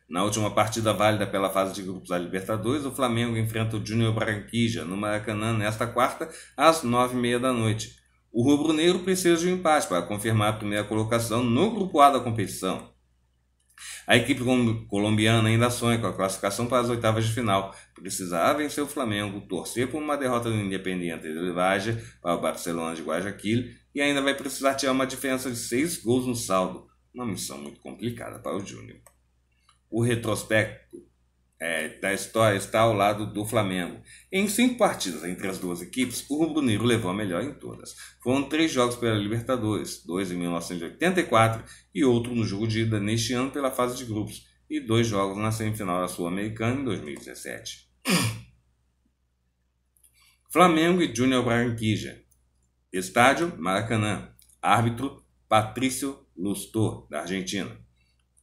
Na última partida válida pela fase de grupos da Libertadores, o Flamengo enfrenta o Júnior Barranquilla no Maracanã nesta quarta às nove e meia da noite. O rubro-negro precisa de um empate para confirmar a primeira colocação no grupo A da competição. A equipe colombiana ainda sonha com a classificação para as oitavas de final. Precisará vencer o Flamengo, torcer por uma derrota do Independiente del Valle para o Barcelona de Guayaquil e ainda vai precisar tirar uma diferença de seis gols no saldo. Uma missão muito complicada para o Júnior. O retrospecto é, da história está ao lado do Flamengo. Em cinco partidas entre as duas equipes, o Rubro Negro levou a melhor em todas. Foram três jogos pela Libertadores, dois em 1984 e outro no jogo de ida neste ano pela fase de grupos, e dois jogos na semifinal da Sul-Americana em 2017. Flamengo e Júnior Barranquija. Estádio Maracanã. Árbitro Patrício Lustor, da Argentina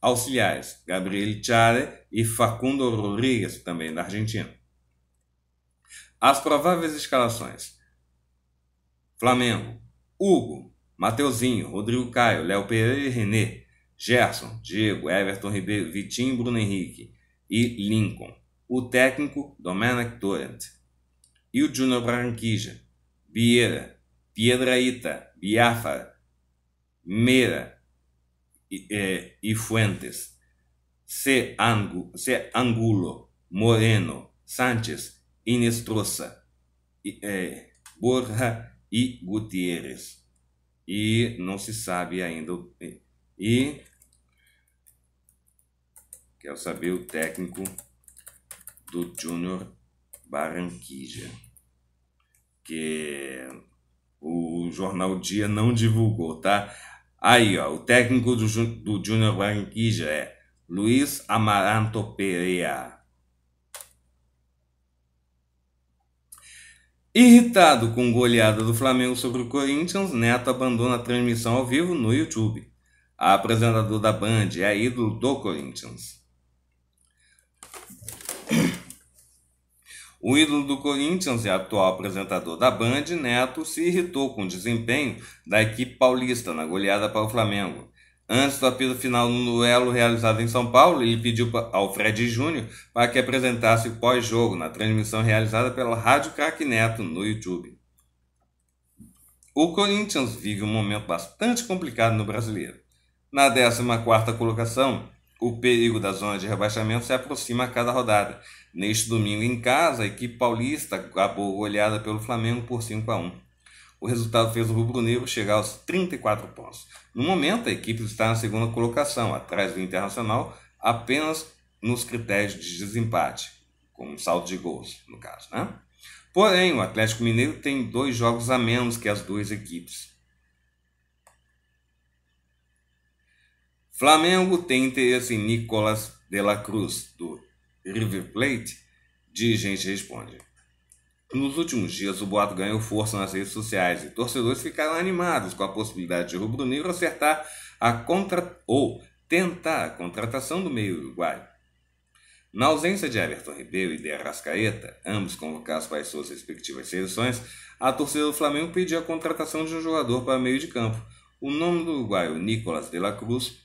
auxiliares Gabriel Chare e Facundo Rodrigues, também da Argentina. As prováveis escalações: Flamengo, Hugo, Mateuzinho, Rodrigo Caio, Léo Pereira e René, Gerson, Diego, Everton Ribeiro, Vitinho, Bruno Henrique e Lincoln. O técnico Domenic Torrent. E o Júnior Branquija, Vieira, Piedraíta, Biafara, Meira, e Fuentes, C. Angu, C. Angulo, Moreno, Sánchez, Inestrosa, eh, é, Borja e Gutierrez. E não se sabe ainda. E quero saber o técnico do Júnior Barranquilla, que o Jornal Dia não divulgou, tá? Aí, ó, o técnico do, do Júnior Barranquilla é Luiz Amaranto Pereira. Irritado com goleada do Flamengo sobre o Corinthians, Neto abandona a transmissão ao vivo no YouTube. A apresentador da Band é ídolo do Corinthians. O ídolo do Corinthians e atual apresentador da Band, Neto, se irritou com o desempenho da equipe paulista na goleada para o Flamengo. Antes do apito final no duelo realizado em São Paulo, ele pediu ao Fred Júnior para que apresentasse pós-jogo na transmissão realizada pela Rádio Craque Neto no YouTube. O Corinthians vive um momento bastante complicado no brasileiro. Na 14 quarta colocação, o perigo da zona de rebaixamento se aproxima a cada rodada, Neste domingo em casa, a equipe paulista acabou goleada pelo Flamengo por 5 a 1. O resultado fez o rubro-negro chegar aos 34 pontos. No momento, a equipe está na segunda colocação, atrás do Internacional, apenas nos critérios de desempate, com um saldo de gols, no caso, né? Porém, o Atlético Mineiro tem dois jogos a menos que as duas equipes. Flamengo tem interesse em Nicolas de la Cruz, do River Plate, de Gente Responde. Nos últimos dias, o boato ganhou força nas redes sociais e torcedores ficaram animados com a possibilidade de Rubro Negro acertar a contra ou tentar a contratação do meio uruguaio. Na ausência de Everton Ribeiro e de Arrascaeta, ambos convocados para as suas respectivas seleções, a torcida do Flamengo pediu a contratação de um jogador para meio de campo. O nome do uruguaio Nicolas de la Cruz,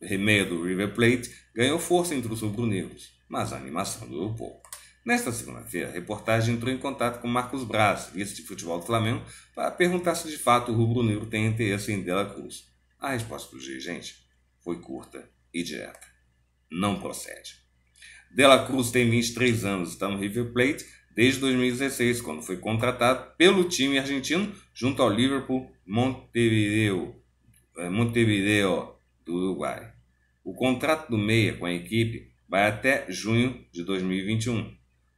meia do River Plate, ganhou força entre os rubro-negros mas a animação durou pouco. Nesta segunda-feira, a reportagem entrou em contato com Marcos Braz, vice de futebol do Flamengo, para perguntar se de fato o rubro-negro tem interesse em Dela Cruz. A resposta do dirigente foi curta e direta. Não procede. Dela Cruz tem 23 anos, está no River Plate desde 2016, quando foi contratado pelo time argentino junto ao Liverpool Montevideo, eh, Montevideo do Uruguai. O contrato do meia com a equipe vai até junho de 2021.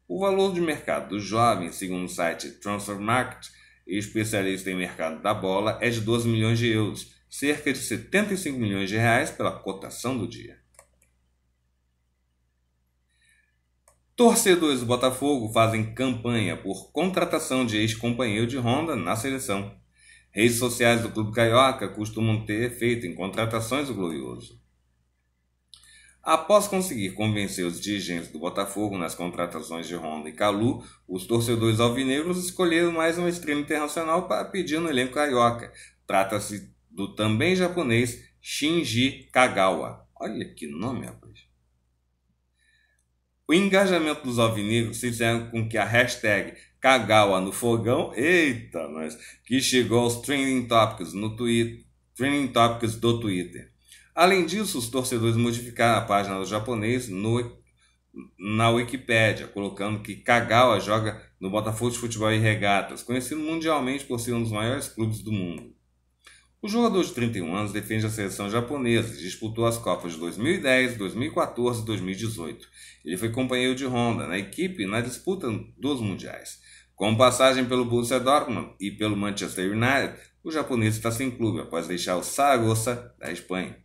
O valor de mercado do jovem, segundo o site Transfer Market, especialista em mercado da bola, é de 12 milhões de euros, cerca de 75 milhões de reais pela cotação do dia. Torcedores do Botafogo fazem campanha por contratação de ex-companheiro de Honda na seleção. Redes sociais do Clube Carioca costumam ter efeito em contratações do Glorioso. Após conseguir convencer os dirigentes do Botafogo nas contratações de Honda e Calu, os torcedores alvinegros escolheram mais um extremo internacional para pedir no elenco carioca. Trata-se do também japonês Shinji Kagawa. Olha que nome, rapaz. O engajamento dos alvinegros fizeram com que a hashtag Kagawa no fogão, eita, mas que chegou aos trending topics no Twitter, trending topics do Twitter Além disso, os torcedores modificaram a página do japonês no, na Wikipédia, colocando que Kagawa joga no Botafogo de Futebol e Regatas, conhecido mundialmente por ser um dos maiores clubes do mundo. O jogador de 31 anos defende a seleção japonesa e disputou as Copas de 2010, 2014 e 2018. Ele foi companheiro de Honda na equipe na disputa dos mundiais. Com passagem pelo Borussia Dortmund e pelo Manchester United, o japonês está sem clube após deixar o Saragossa da Espanha.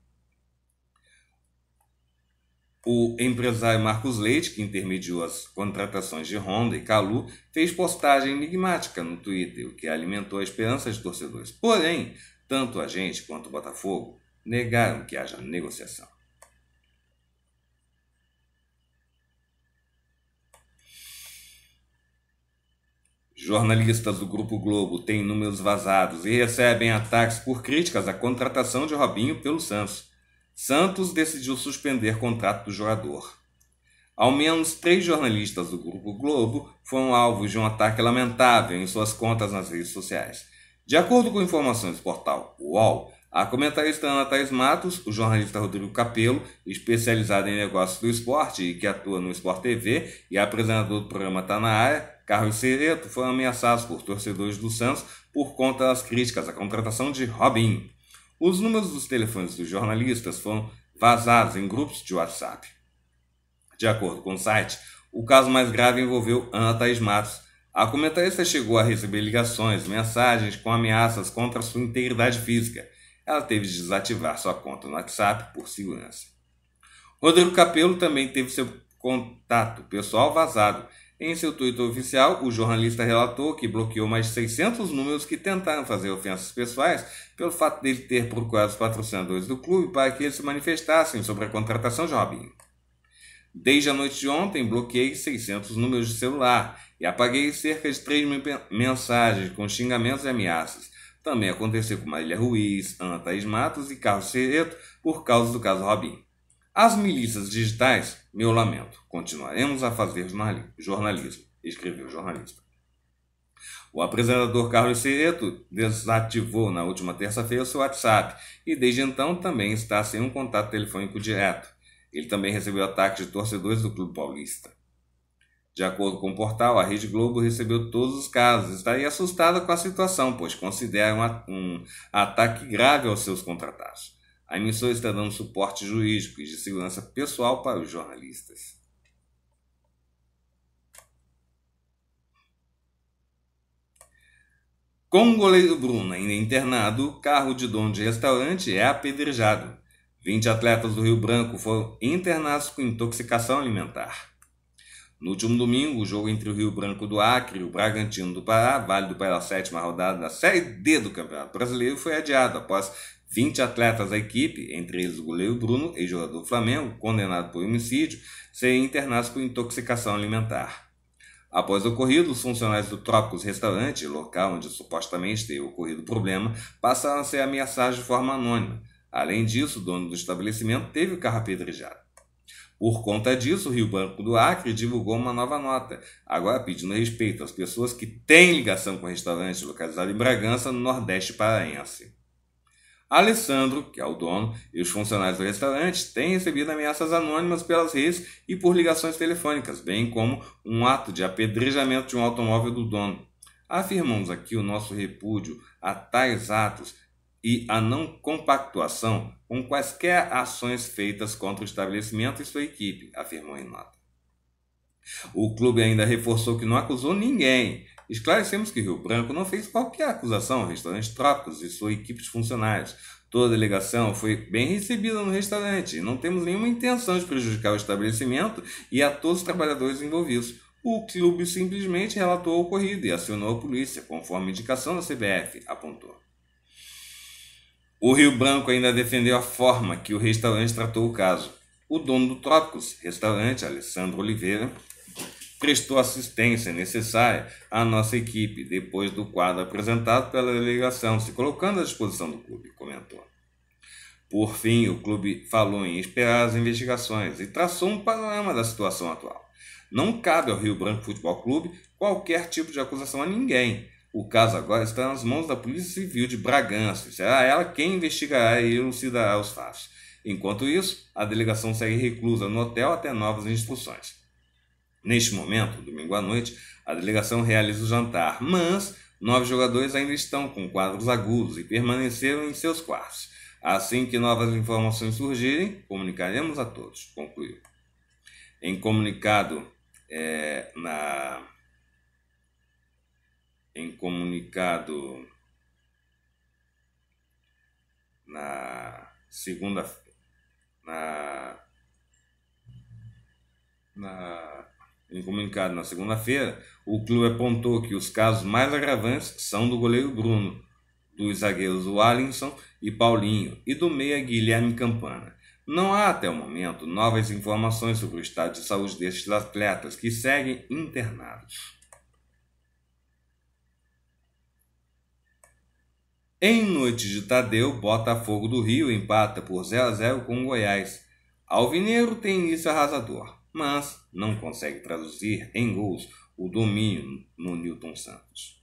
O empresário Marcos Leite, que intermediou as contratações de Honda e Calu, fez postagem enigmática no Twitter, o que alimentou a esperança de torcedores. Porém, tanto a gente quanto o Botafogo negaram que haja negociação. Jornalistas do Grupo Globo têm números vazados e recebem ataques por críticas à contratação de Robinho pelo Santos. Santos decidiu suspender contrato do jogador. Ao menos três jornalistas do Grupo Globo foram alvos de um ataque lamentável em suas contas nas redes sociais. De acordo com informações do portal UOL, a comentarista Ana Thais Matos, o jornalista Rodrigo Capello, especializado em negócios do esporte e que atua no Sport TV, e apresentador do programa Tá Na Área, Carlos Cereto, foram ameaçados por torcedores do Santos por conta das críticas à contratação de Robin. Os números dos telefones dos jornalistas foram vazados em grupos de WhatsApp. De acordo com o site, o caso mais grave envolveu Ana Thaís Matos. A comentarista chegou a receber ligações, mensagens com ameaças contra sua integridade física. Ela teve de desativar sua conta no WhatsApp por segurança. Rodrigo Capello também teve seu contato pessoal vazado em seu Twitter oficial, o jornalista relatou que bloqueou mais de 600 números que tentaram fazer ofensas pessoais pelo fato dele ter procurado os patrocinadores do clube para que eles se manifestassem sobre a contratação de Robin. Desde a noite de ontem, bloqueei 600 números de celular e apaguei cerca de 3 mil mensagens com xingamentos e ameaças. Também aconteceu com Marília Ruiz, Ana Thaís Matos e Carlos Cereto por causa do caso Robinho. As milícias digitais, meu lamento, continuaremos a fazer jornalismo, escreveu o jornalista. O apresentador Carlos Cireto desativou na última terça-feira o seu WhatsApp e desde então também está sem um contato telefônico direto. Ele também recebeu ataques de torcedores do Clube Paulista. De acordo com o portal, a Rede Globo recebeu todos os casos. Estaria assustada com a situação, pois considera um ataque grave aos seus contratados. A emissora está dando suporte jurídico e de segurança pessoal para os jornalistas. Com o goleiro Bruno ainda internado, carro de dono de restaurante é apedrejado. 20 atletas do Rio Branco foram internados com intoxicação alimentar. No último domingo, o jogo entre o Rio Branco do Acre e o Bragantino do Pará, válido pela sétima rodada da Série D do Campeonato Brasileiro, foi adiado após 20 atletas da equipe, entre eles o goleiro Bruno, ex-jogador do Flamengo, condenado por homicídio, seriam internados por intoxicação alimentar. Após o ocorrido, os funcionários do Trópicos Restaurante, local onde supostamente teve ocorrido o problema, passaram a ser ameaçados de forma anônima. Além disso, o dono do estabelecimento teve o carro apedrejado. Por conta disso, o Rio Branco do Acre divulgou uma nova nota, agora pedindo respeito às pessoas que têm ligação com o restaurante localizado em Bragança, no Nordeste Paraense. Alessandro, que é o dono, e os funcionários do restaurante têm recebido ameaças anônimas pelas redes e por ligações telefônicas, bem como um ato de apedrejamento de um automóvel do dono. Afirmamos aqui o nosso repúdio a tais atos e a não compactuação com quaisquer ações feitas contra o estabelecimento e sua equipe, afirmou em nota. O clube ainda reforçou que não acusou ninguém Esclarecemos que Rio Branco não fez qualquer acusação ao restaurante Trocos e sua equipe de funcionários. Toda a delegação foi bem recebida no restaurante e não temos nenhuma intenção de prejudicar o estabelecimento e a todos os trabalhadores envolvidos. O clube simplesmente relatou o ocorrido e acionou a polícia, conforme indicação da CBF, apontou. O Rio Branco ainda defendeu a forma que o restaurante tratou o caso. O dono do Trópicos, restaurante Alessandro Oliveira, prestou assistência necessária à nossa equipe depois do quadro apresentado pela delegação, se colocando à disposição do clube, comentou. Por fim, o clube falou em esperar as investigações e traçou um panorama da situação atual. Não cabe ao Rio Branco Futebol Clube qualquer tipo de acusação a ninguém. O caso agora está nas mãos da Polícia Civil de Bragança. Será ela quem investigará e elucidará os fatos. Enquanto isso, a delegação segue reclusa no hotel até novas instruções. Neste momento, domingo à noite, a delegação realiza o jantar, mas nove jogadores ainda estão com quadros agudos e permaneceram em seus quartos. Assim que novas informações surgirem, comunicaremos a todos. Concluiu. Em comunicado é, na em comunicado na segunda na na em comunicado na segunda-feira, o clube apontou que os casos mais agravantes são do goleiro Bruno, dos zagueiros Wallinson e Paulinho e do meia Guilherme Campana. Não há até o momento novas informações sobre o estado de saúde destes atletas que seguem internados. Em noite de Tadeu, Botafogo do Rio empata por 0 a 0 com Goiás. Alvinegro tem início arrasador mas não consegue traduzir em gols o domínio no Newton Santos.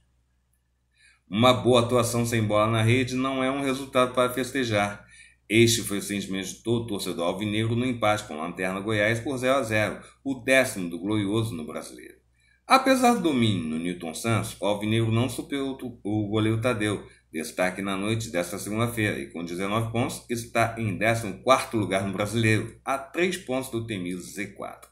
Uma boa atuação sem bola na rede não é um resultado para festejar. Este foi o sentimento de todo torcedor alvinegro no empate com a Lanterna Goiás por 0 a 0, o décimo do glorioso no brasileiro. Apesar do domínio no Newton Santos, o Alvinegro não superou o goleiro Tadeu, Destaque na noite desta segunda-feira e com 19 pontos está em 14º lugar no Brasileiro, a 3 pontos do temido Z4.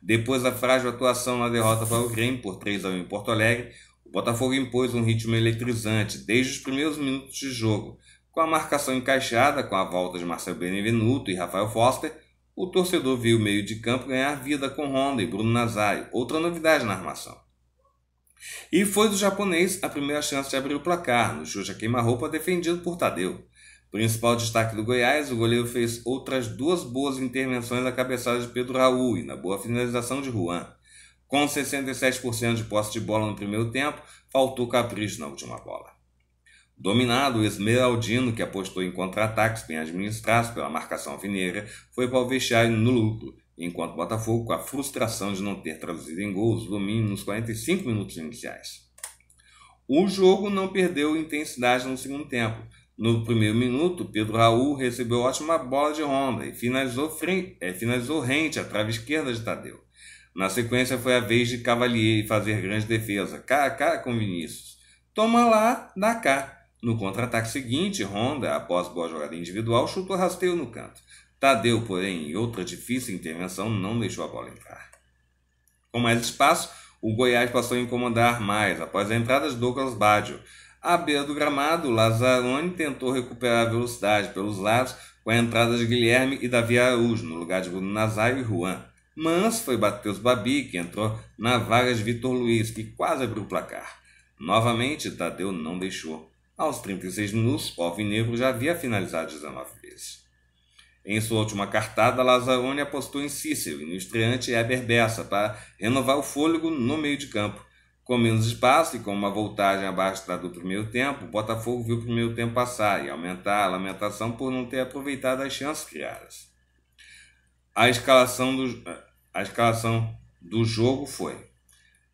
Depois da frágil atuação na derrota para o Grêmio por 3 a 1 em Porto Alegre, o Botafogo impôs um ritmo eletrizante desde os primeiros minutos de jogo. Com a marcação encaixada com a volta de Marcelo Benevenuto e Rafael Foster, o torcedor viu o meio de campo ganhar vida com Honda e Bruno Nazário, outra novidade na armação. E foi do japonês a primeira chance de abrir o placar, no chute a queima-roupa defendido por Tadeu. Principal destaque do Goiás, o goleiro fez outras duas boas intervenções na cabeçada de Pedro Raul e na boa finalização de Juan. Com 67% de posse de bola no primeiro tempo, faltou capricho na última bola. Dominado, o Esmeraldino, que apostou em contra-ataques bem administrados pela marcação alvinegra, foi para o vestiário no lucro enquanto o Botafogo, com a frustração de não ter traduzido em gols, domínio nos 45 minutos iniciais. O jogo não perdeu intensidade no segundo tempo. No primeiro minuto, Pedro Raul recebeu ótima bola de ronda e finalizou, frente, é, finalizou rente à trave esquerda de Tadeu. Na sequência, foi a vez de Cavalieri fazer grande defesa, cara a cara com Vinícius. Toma lá, dá cá. No contra-ataque seguinte, Ronda após boa jogada individual, chutou rasteio no canto. Tadeu, porém, em outra difícil intervenção, não deixou a bola entrar. Com mais espaço, o Goiás passou a incomodar mais após a entrada de Douglas Badio. À beira do gramado, Lazzaroni tentou recuperar a velocidade pelos lados com a entrada de Guilherme e Davi Araújo, no lugar de Bruno Nazário e Juan. Mas foi Bateus Babi que entrou na vaga de Vitor Luiz, que quase abriu o placar. Novamente, Tadeu não deixou. Aos 36 minutos, o Alvinegro já havia finalizado 19 em sua última cartada, Lazzaroni apostou em Cícero, no estreante Heber Bessa, para renovar o fôlego no meio de campo. Com menos espaço e com uma voltagem abaixo da do primeiro tempo, o Botafogo viu o primeiro tempo passar e aumentar a lamentação por não ter aproveitado as chances criadas. A escalação do, a escalação do jogo foi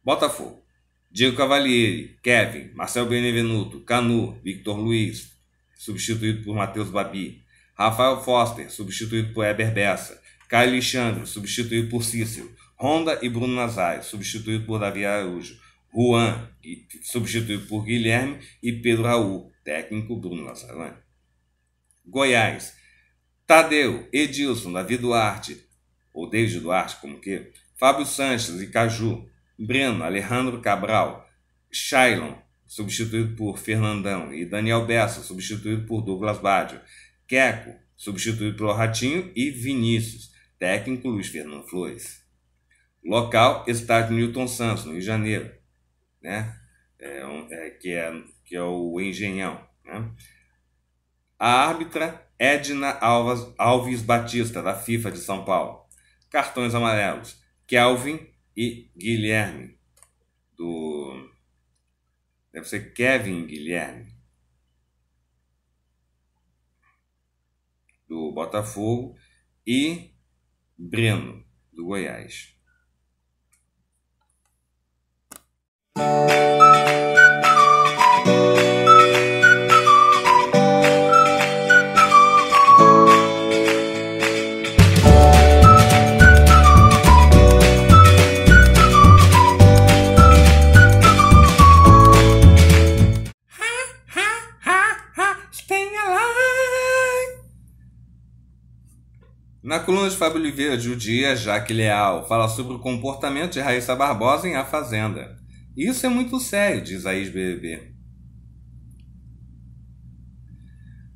Botafogo, Diego Cavalieri, Kevin, Marcel Benevenuto, Canu, Victor Luiz, substituído por Matheus Babi, Rafael Foster, substituído por Heber Bessa. Caio Alexandre, substituído por Cícero. Ronda e Bruno Nazário, substituído por Davi Araújo. Juan, substituído por Guilherme. E Pedro Raul, técnico Bruno Nazário. Né? Goiás, Tadeu, Edilson, Davi Duarte, ou David Duarte, como que, Fábio Sanches e Caju. Breno, Alejandro Cabral. Shailon, substituído por Fernandão. E Daniel Bessa, substituído por Douglas Badio. Queco, substituído pelo Ratinho, e Vinícius, técnico Luiz Fernando Flores. Local, estádio Newton Santos, no Rio de Janeiro, né? É, é, que, é, que é o Engenhão. Né? A árbitra Edna Alves, Alves Batista, da FIFA de São Paulo. Cartões amarelos, Kelvin e Guilherme, do... Deve ser Kevin Guilherme, do Botafogo, e Breno, do Goiás. Fábio Oliveira judia Jaque Leal fala sobre o comportamento de Raíssa Barbosa em A Fazenda. Isso é muito sério, diz a ex-BBB.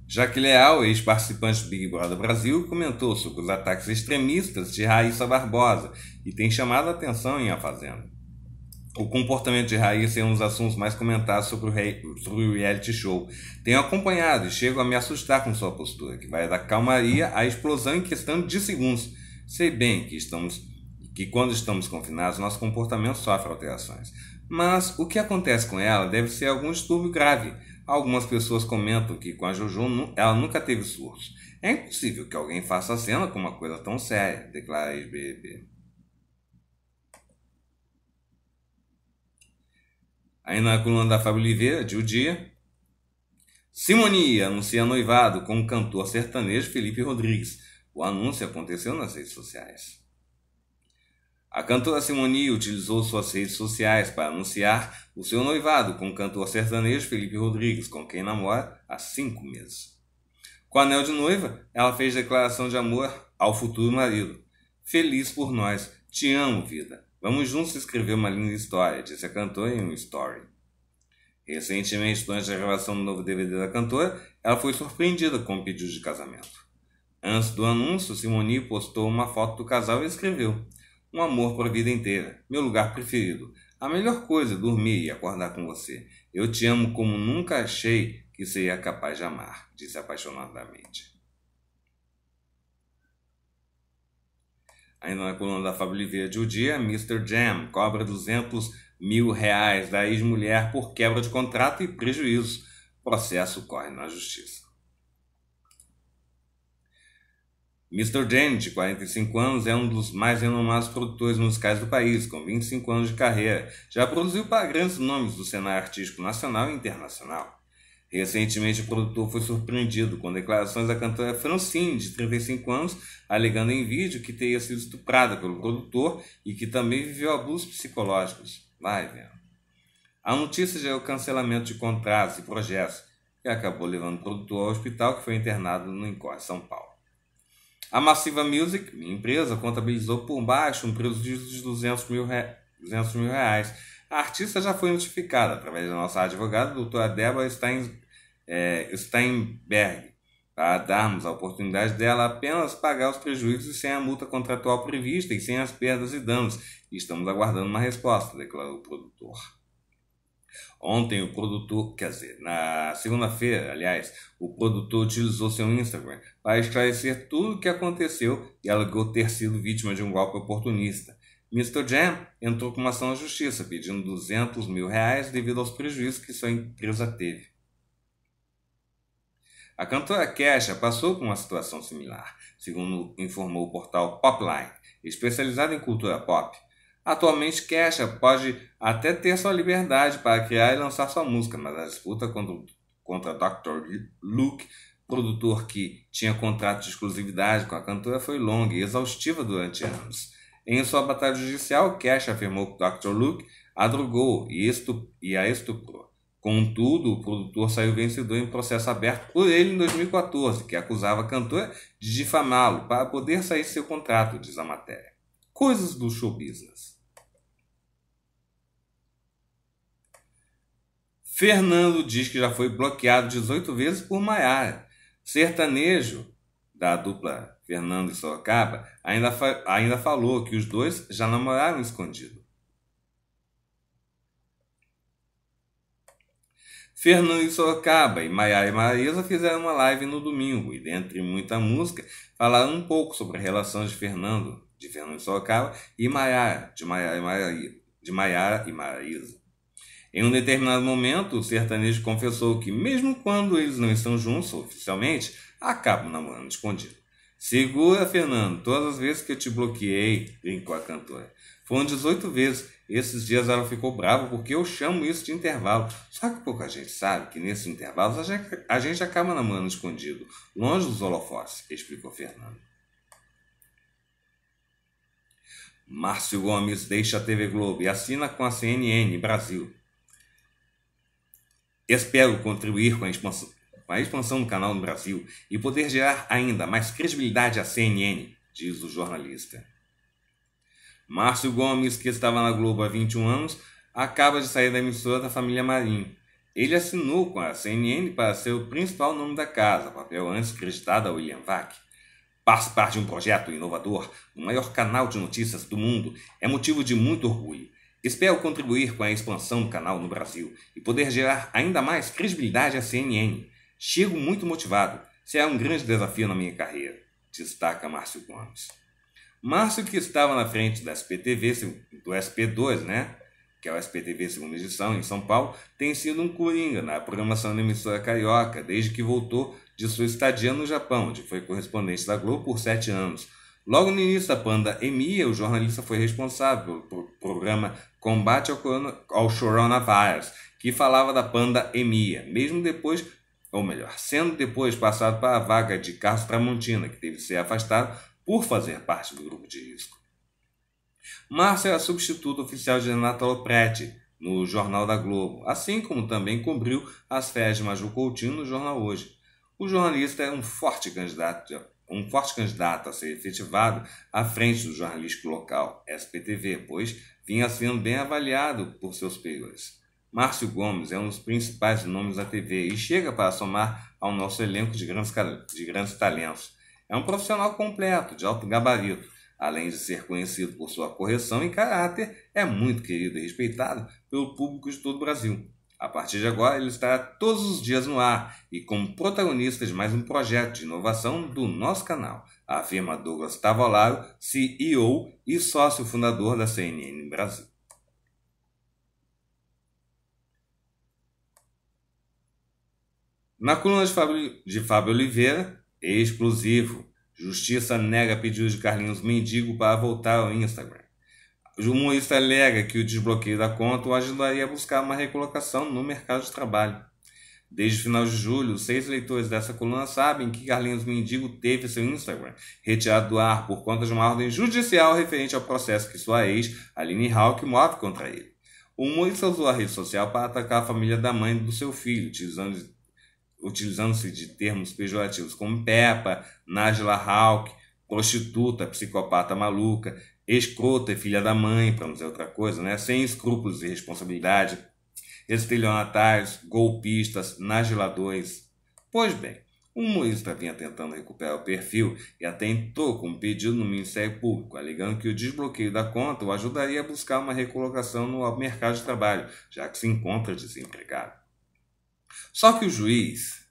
Jaque Leal, ex-participante do Big Brother Brasil, comentou sobre os ataques extremistas de Raíssa Barbosa e tem chamado a atenção em A Fazenda o comportamento de Raíssa é um dos assuntos mais comentados sobre o, rei, sobre o reality show. Tenho acompanhado e chego a me assustar com sua postura, que vai da calmaria à explosão em questão de segundos. Sei bem que estamos que quando estamos confinados, nosso comportamento sofre alterações. Mas o que acontece com ela deve ser algum distúrbio grave. Algumas pessoas comentam que com a Jojo ela nunca teve surtos. É impossível que alguém faça a cena com uma coisa tão séria, declara ex-BBB. Aí na coluna da Fábio Oliveira, de O Dia, Simonia anuncia noivado com o cantor sertanejo Felipe Rodrigues. O anúncio aconteceu nas redes sociais. A cantora Simonia utilizou suas redes sociais para anunciar o seu noivado com o cantor sertanejo Felipe Rodrigues, com quem namora há cinco meses. Com o anel de noiva, ela fez declaração de amor ao futuro marido. Feliz por nós, te amo, vida. Vamos juntos escrever uma linda história, disse a cantora em um story. Recentemente, durante a gravação do novo DVD da cantora, ela foi surpreendida com um pedido de casamento. Antes do anúncio, Simoni postou uma foto do casal e escreveu: Um amor para a vida inteira, meu lugar preferido. A melhor coisa é dormir e acordar com você. Eu te amo como nunca achei que seria capaz de amar, disse apaixonadamente. ainda na coluna da Fábio Oliveira de O Dia, Mr. Jam cobra 200 mil reais da ex-mulher por quebra de contrato e prejuízos. processo corre na justiça. Mr. Jam, de 45 anos, é um dos mais renomados produtores musicais do país, com 25 anos de carreira. Já produziu para grandes nomes do cenário artístico nacional e internacional. Recentemente, o produtor foi surpreendido com declarações da cantora Francine, de 35 anos, alegando em vídeo que teria sido estuprada pelo produtor e que também viveu abusos psicológicos. Vai, velho. A notícia gerou é cancelamento de contratos e projetos, que acabou levando o produtor ao hospital, que foi internado no Encoste, São Paulo. A Massiva Music, minha empresa, contabilizou por baixo um prejuízo de 200 mil, re... 200 mil reais. A artista já foi notificada através da nossa advogada, doutora Débora Stein é, Steinberg tá para tá? darmos a oportunidade dela apenas pagar os prejuízos sem a multa contratual prevista e sem as perdas e danos. Estamos aguardando uma resposta, declarou o produtor. Ontem o produtor, quer dizer, na segunda-feira, aliás, o produtor utilizou seu Instagram para esclarecer tudo o que aconteceu e alegou ter sido vítima de um golpe oportunista. Mr. Jam entrou com uma ação à justiça pedindo 200 mil reais devido aos prejuízos que sua empresa teve. A cantora Kesha passou por uma situação similar, segundo informou o portal Popline, especializado em cultura pop. Atualmente, Kesha pode até ter sua liberdade para criar e lançar sua música, mas a disputa contra, contra Dr. Luke, produtor que tinha contrato de exclusividade com a cantora, foi longa e exaustiva durante anos. Em sua batalha judicial, Kesha afirmou que Dr. Luke a drogou e, e a estuprou. Contudo, o produtor saiu vencedor em processo aberto por ele em 2014, que acusava a cantora de difamá-lo para poder sair seu contrato, diz a matéria. Coisas do show business. Fernando diz que já foi bloqueado 18 vezes por Maiara. Sertanejo, da dupla Fernando e Sorocaba, ainda, fa ainda falou que os dois já namoraram escondido. Fernando Sorocaba e Maiara e Marisa fizeram uma live no domingo e, dentre muita música, falaram um pouco sobre a relação de Fernando, de Fernando Sorocaba, e Maiara, de Maiara e Maiara e Em um determinado momento, o sertanejo confessou que, mesmo quando eles não estão juntos oficialmente, acabam namorando escondido. Segura, Fernando, todas as vezes que eu te bloqueei, brincou a cantora. Foram 18 vezes esses dias ela ficou brava porque eu chamo isso de intervalo. Só que pouca gente sabe que nesses intervalos a gente, a gente acaba na mano escondido, longe dos holofotes, explicou Fernando. Márcio Gomes deixa a TV Globo e assina com a CNN Brasil. Espero contribuir com a expansão, com a expansão do canal no Brasil e poder gerar ainda mais credibilidade à CNN, diz o jornalista. Márcio Gomes, que estava na Globo há 21 anos, acaba de sair da emissora da família Marinho. Ele assinou com a CNN para ser o principal nome da casa, papel antes creditado a William Vac. Participar de um projeto inovador, o maior canal de notícias do mundo, é motivo de muito orgulho. Espero contribuir com a expansão do canal no Brasil e poder gerar ainda mais credibilidade à CNN. Chego muito motivado. Será um grande desafio na minha carreira, destaca Márcio Gomes. Márcio, que estava na frente da SPTV, do SP2, né? que é o SPTV segunda edição, em São Paulo, tem sido um coringa na programação da emissora carioca, desde que voltou de sua estadia no Japão, onde foi correspondente da Globo por sete anos. Logo no início da Panda Emia, o jornalista foi responsável pelo programa Combate ao, Corona, ao Coronavírus, que falava da Panda Emia, mesmo depois, ou melhor, sendo depois passado para a vaga de Carlos Tramontina, que teve que ser afastado por fazer parte do grupo de risco. Márcio era substituto oficial de Renato Prete no Jornal da Globo, assim como também cobriu as férias de Maju Coutinho no Jornal Hoje. O jornalista é um forte candidato, um forte candidato a ser efetivado à frente do jornalístico local SPTV, pois vinha sendo bem avaliado por seus superiores. Márcio Gomes é um dos principais nomes da TV e chega para somar ao nosso elenco de grandes, de grandes talentos. É um profissional completo, de alto gabarito. Além de ser conhecido por sua correção e caráter, é muito querido e respeitado pelo público de todo o Brasil. A partir de agora, ele estará todos os dias no ar e como protagonista de mais um projeto de inovação do nosso canal, afirma Douglas Tavolaro, CEO e sócio fundador da CNN Brasil. Na coluna de Fábio, de Fábio Oliveira, Explosivo. Justiça nega pedidos de Carlinhos Mendigo para voltar ao Instagram. O humorista alega que o desbloqueio da conta o ajudaria a buscar uma recolocação no mercado de trabalho. Desde o final de julho, seis leitores dessa coluna sabem que Carlinhos Mendigo teve seu Instagram retirado do ar por conta de uma ordem judicial referente ao processo que sua ex, Aline Hawk, move contra ele. O humorista usou a rede social para atacar a família da mãe do seu filho, utilizando utilizando-se de termos pejorativos como Peppa, Najla Hawk, prostituta, psicopata maluca, escrota e filha da mãe, para não dizer outra coisa, né? sem escrúpulos e responsabilidade, estelionatários, golpistas, nageladores. Pois bem, o um humorista tá vinha tentando recuperar o perfil e atentou com um pedido no Ministério Público, alegando que o desbloqueio da conta o ajudaria a buscar uma recolocação no mercado de trabalho, já que se encontra desempregado. Só que o juiz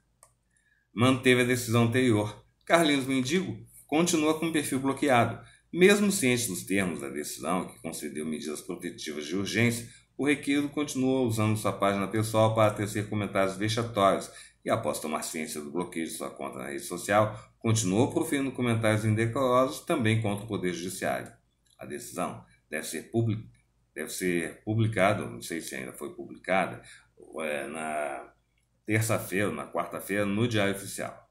manteve a decisão anterior. Carlinhos Mendigo continua com o perfil bloqueado. Mesmo ciente dos termos da decisão, que concedeu medidas protetivas de urgência, o requerido continua usando sua página pessoal para tecer comentários vexatórios e, após tomar ciência do bloqueio de sua conta na rede social, continuou proferindo comentários indecorosos também contra o Poder Judiciário. A decisão deve ser, public... deve ser publicada, não sei se ainda foi publicada, eh, na terça-feira, na quarta-feira, no Diário Oficial.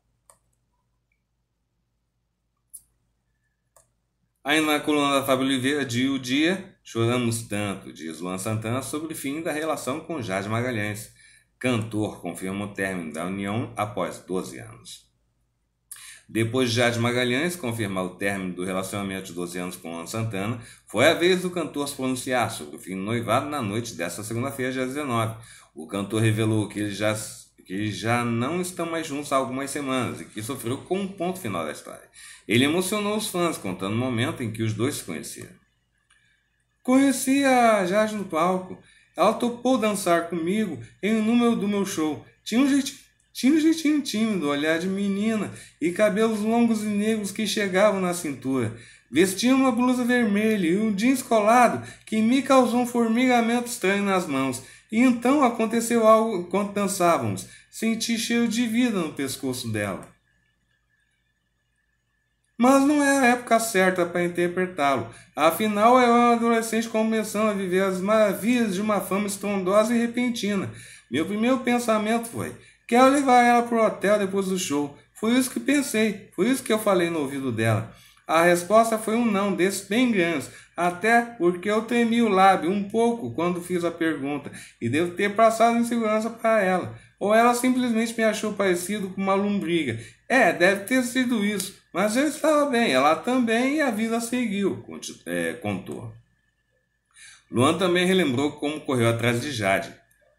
Aí na coluna da Fábio Oliveira, de o dia, choramos tanto, diz Luan Santana, sobre o fim da relação com Jade Magalhães. Cantor confirma o término da união após 12 anos. Depois de Jade Magalhães confirmar o término do relacionamento de 12 anos com Luan Santana, foi a vez do cantor se pronunciar sobre o fim do noivado na noite desta segunda-feira, dia 19. O cantor revelou que ele já que já não estão mais juntos há algumas semanas e que sofreu com um ponto final da história. Ele emocionou os fãs contando o momento em que os dois se conheceram. Conheci a Jade no palco. Ela topou dançar comigo em um número do meu show. Tinha um jeitinho, tinha um jeitinho tímido, olhar de menina e cabelos longos e negros que chegavam na cintura. Vestia uma blusa vermelha e um jeans colado que me causou um formigamento estranho nas mãos e então aconteceu algo enquanto dançávamos. Senti cheio de vida no pescoço dela. Mas não é a época certa para interpretá-lo. Afinal, era um adolescente começando a viver as maravilhas de uma fama estrondosa e repentina. Meu primeiro pensamento foi: quero levar ela para o hotel depois do show. Foi isso que pensei, foi isso que eu falei no ouvido dela. A resposta foi um não desses bem grandes, até porque eu tremi o lábio um pouco quando fiz a pergunta e devo ter passado insegurança para ela. Ou ela simplesmente me achou parecido com uma lombriga. É, deve ter sido isso, mas eu estava bem, ela também e a vida seguiu, é, contou. Luan também relembrou como correu atrás de Jade.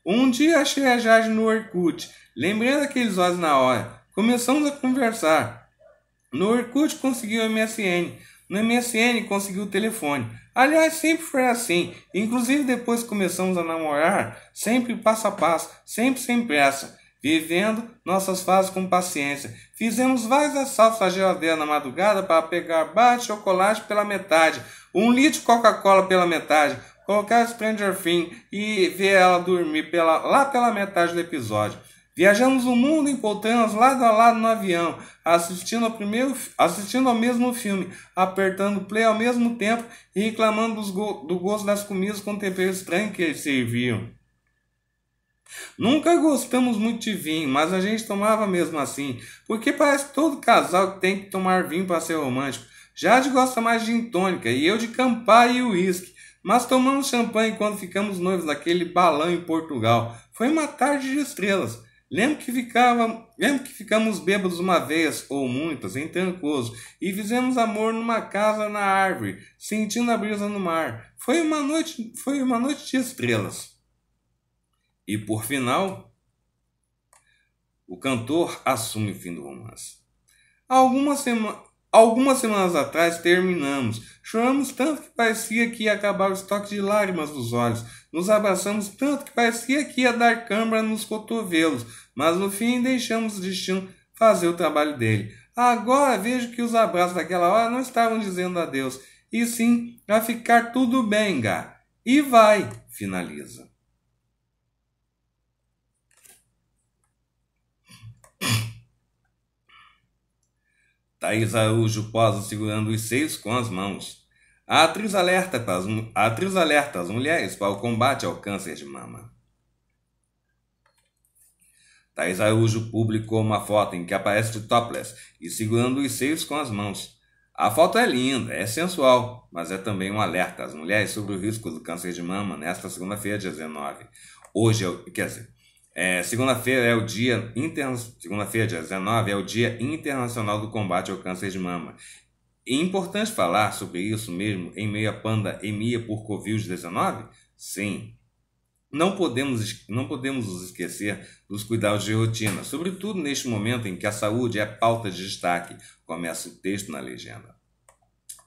Um dia achei a Jade no Orkut. Lembrei daqueles olhos na hora. Começamos a conversar. No Orkut conseguiu o MSN. No MSN conseguiu o telefone. Aliás, sempre foi assim. Inclusive depois que começamos a namorar, sempre passo a passo, sempre sem pressa. Vivendo nossas fases com paciência. Fizemos vários assaltos à geladeira na madrugada para pegar barra de chocolate pela metade, um litro de Coca-Cola pela metade, colocar Stranger Things e ver ela dormir pela, lá pela metade do episódio. Viajamos o mundo em poltronas lado a lado no avião, assistindo ao, primeiro, assistindo ao mesmo filme, apertando play ao mesmo tempo e reclamando go, do gosto das comidas com tempero estranho que eles serviam. Nunca gostamos muito de vinho, mas a gente tomava mesmo assim, porque parece todo casal que tem que tomar vinho para ser romântico. Jade gosta mais de intônica e eu de Campari e uísque, mas tomamos champanhe quando ficamos noivos naquele balão em Portugal. Foi uma tarde de estrelas. Lembro que, ficava, lembro que ficamos bêbados uma vez, ou muitas, em Trancoso, e fizemos amor numa casa na árvore, sentindo a brisa no mar. Foi uma noite, foi uma noite de estrelas. E por final, o cantor assume o fim do romance. Algumas semanas Algumas semanas atrás terminamos. Choramos tanto que parecia que ia acabar o estoque de lágrimas dos olhos. Nos abraçamos tanto que parecia que ia dar câmara nos cotovelos. Mas no fim deixamos o destino fazer o trabalho dele. Agora vejo que os abraços daquela hora não estavam dizendo adeus, e sim a ficar tudo bem, Gá. E vai, finaliza. Thais Araújo posa segurando os seios com as mãos. A atriz, alerta as, a atriz alerta as mulheres para o combate ao câncer de mama. Thais Araújo publicou uma foto em que aparece de topless e segurando os seios com as mãos. A foto é linda, é sensual, mas é também um alerta às mulheres sobre o risco do câncer de mama nesta segunda-feira, dia 19. Hoje, é, quer dizer, é, segunda-feira é o dia interna... segunda-feira, dia 19, é o Dia Internacional do Combate ao Câncer de Mama. É importante falar sobre isso mesmo em meio à pandemia por Covid-19? Sim. Não podemos, não podemos nos esquecer dos cuidados de rotina, sobretudo neste momento em que a saúde é a pauta de destaque. Começa o texto na legenda.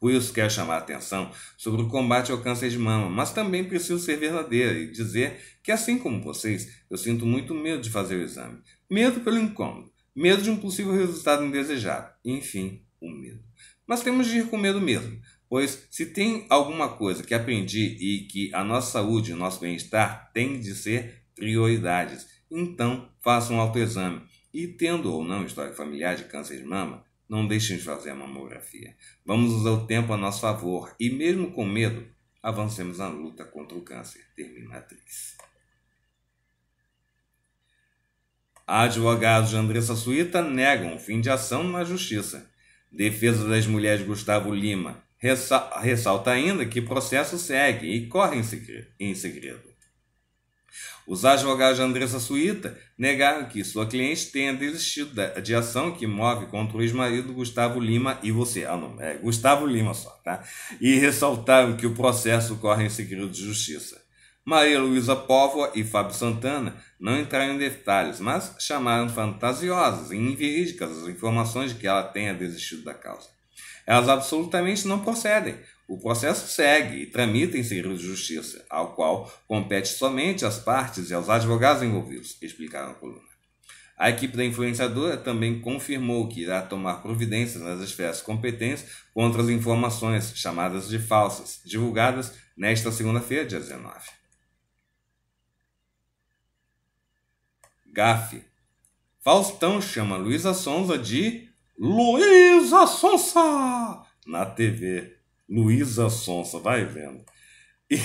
Wills quer chamar a atenção sobre o combate ao câncer de mama, mas também preciso ser verdadeira e dizer que, assim como vocês, eu sinto muito medo de fazer o exame. Medo pelo incômodo, medo de um possível resultado indesejado, enfim, o medo. Mas temos de ir com medo mesmo, pois se tem alguma coisa que aprendi e que a nossa saúde e o nosso bem-estar têm de ser prioridades, então faça um autoexame. E tendo ou não história familiar de câncer de mama, não deixem de fazer a mamografia. Vamos usar o tempo a nosso favor e, mesmo com medo, avancemos na luta contra o câncer. Termina a atriz. Advogados de Andressa Suíta negam fim de ação na Justiça. Defesa das Mulheres Gustavo Lima ressalta ainda que processo segue e corre em segredo. Os advogados de Andressa Suíta negaram que sua cliente tenha desistido de ação que move contra o ex-marido Gustavo Lima e você. Ah, não, é Gustavo Lima só, tá? E ressaltaram que o processo corre em segredo de justiça. Maria Luísa Póvoa e Fábio Santana não entraram em detalhes, mas chamaram fantasiosas e inverídicas as informações de que ela tenha desistido da causa. Elas absolutamente não procedem, o processo segue e tramita em segredo de justiça, ao qual compete somente às partes e aos advogados envolvidos, explicaram a coluna. A equipe da influenciadora também confirmou que irá tomar providências nas esferas competentes contra as informações chamadas de falsas, divulgadas nesta segunda-feira, dia 19. Gafe. Faustão chama Luísa Sonza de Luísa Sonsa na TV. Luísa Sonsa, vai vendo. E,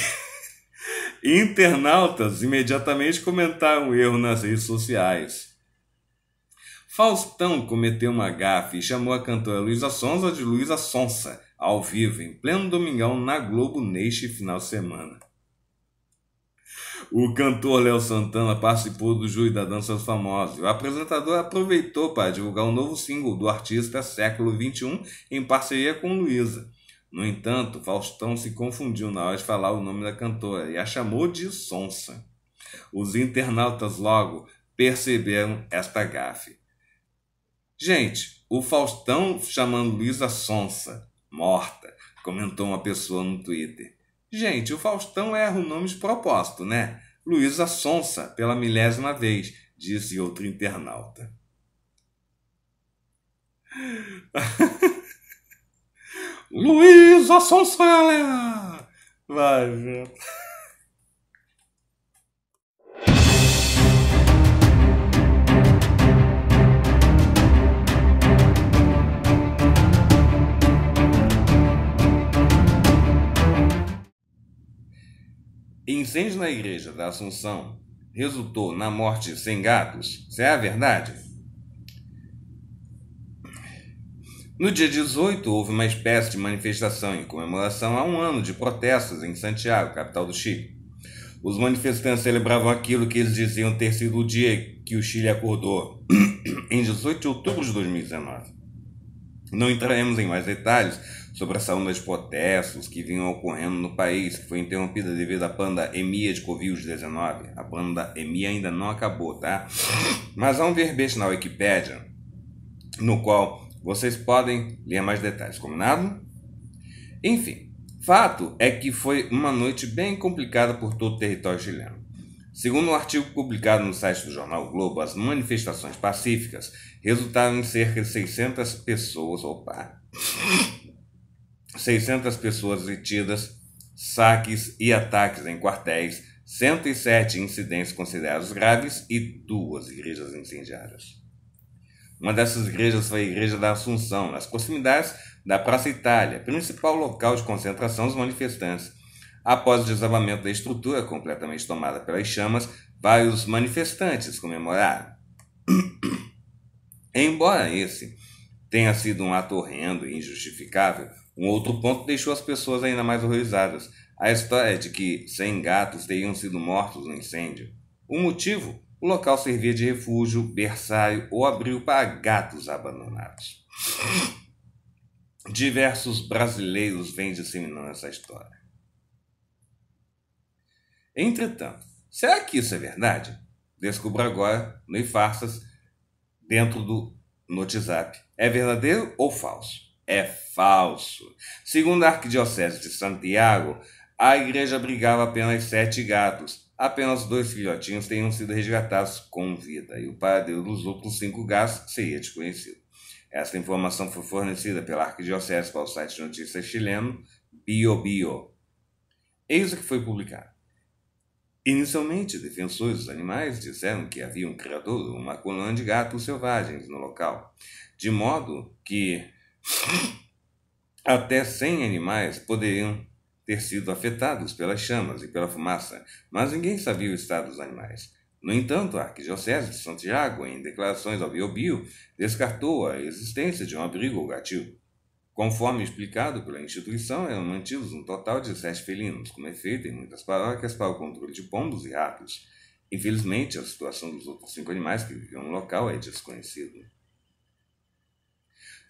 internautas imediatamente comentaram o erro nas redes sociais. Faustão cometeu uma gafe e chamou a cantora Luísa Sonsa de Luísa Sonsa, ao vivo, em pleno domingão, na Globo neste final de semana. O cantor Léo Santana participou do Júri da Dança dos Famosos. O apresentador aproveitou para divulgar o um novo single do artista Século XXI em parceria com Luísa. No entanto, Faustão se confundiu na hora de falar o nome da cantora e a chamou de Sonsa. Os internautas logo perceberam esta gafe. Gente, o Faustão chamando Luísa Sonsa, morta, comentou uma pessoa no Twitter. Gente, o Faustão erra o nome de propósito, né? Luísa Sonsa, pela milésima vez, disse outro internauta. Luiz Assunção! Vai, velho. Incêndio na igreja da Assunção resultou na morte sem gatos. Isso é a verdade? No dia 18, houve uma espécie de manifestação em comemoração a um ano de protestos em Santiago, capital do Chile. Os manifestantes celebravam aquilo que eles diziam ter sido o dia que o Chile acordou, em 18 de outubro de 2019. Não entraremos em mais detalhes sobre a saúde de protestos que vinham ocorrendo no país, que foi interrompida devido à pandemia de Covid-19. A pandemia ainda não acabou, tá? Mas há um verbete na Wikipédia no qual vocês podem ler mais detalhes, combinado? Enfim, fato é que foi uma noite bem complicada por todo o território chileno. Segundo um artigo publicado no site do jornal o Globo, as manifestações pacíficas resultaram em cerca de 600 pessoas, opa, 600 pessoas detidas, saques e ataques em quartéis, 107 incidentes considerados graves e duas igrejas incendiadas. Uma dessas igrejas foi a Igreja da Assunção, nas proximidades da Praça Itália, principal local de concentração dos manifestantes. Após o desabamento da estrutura, completamente tomada pelas chamas, vários manifestantes comemoraram. Embora esse tenha sido um ato horrendo e injustificável, um outro ponto deixou as pessoas ainda mais horrorizadas: a história é de que 100 gatos teriam sido mortos no incêndio. O motivo? O local servia de refúgio, berçário ou abrigo para gatos abandonados. Diversos brasileiros vêm disseminando essa história. Entretanto, será que isso é verdade? Descubra agora no Ifarsas, dentro do Notizap. É verdadeiro ou falso? É falso. Segundo a Arquidiocese de Santiago, a igreja abrigava apenas sete gatos, Apenas dois filhotinhos tenham sido resgatados com vida e o paradeiro dos outros cinco gatos seria desconhecido. Esta informação foi fornecida pela Arquidiocese para o site de notícias chileno BioBio. Eis o que foi publicado. Inicialmente, defensores dos animais disseram que havia um criador, uma colônia de gatos selvagens no local, de modo que até 100 animais poderiam ter sido afetados pelas chamas e pela fumaça, mas ninguém sabia o estado dos animais. No entanto, a Arquidiocese de Santiago, em declarações ao BioBio, descartou a existência de um abrigo ou gatil. Conforme explicado pela instituição, eram mantidos um total de sete felinos, como é feito em muitas paróquias para o controle de pombos e ratos. Infelizmente, a situação dos outros cinco animais que viviam no local é desconhecida.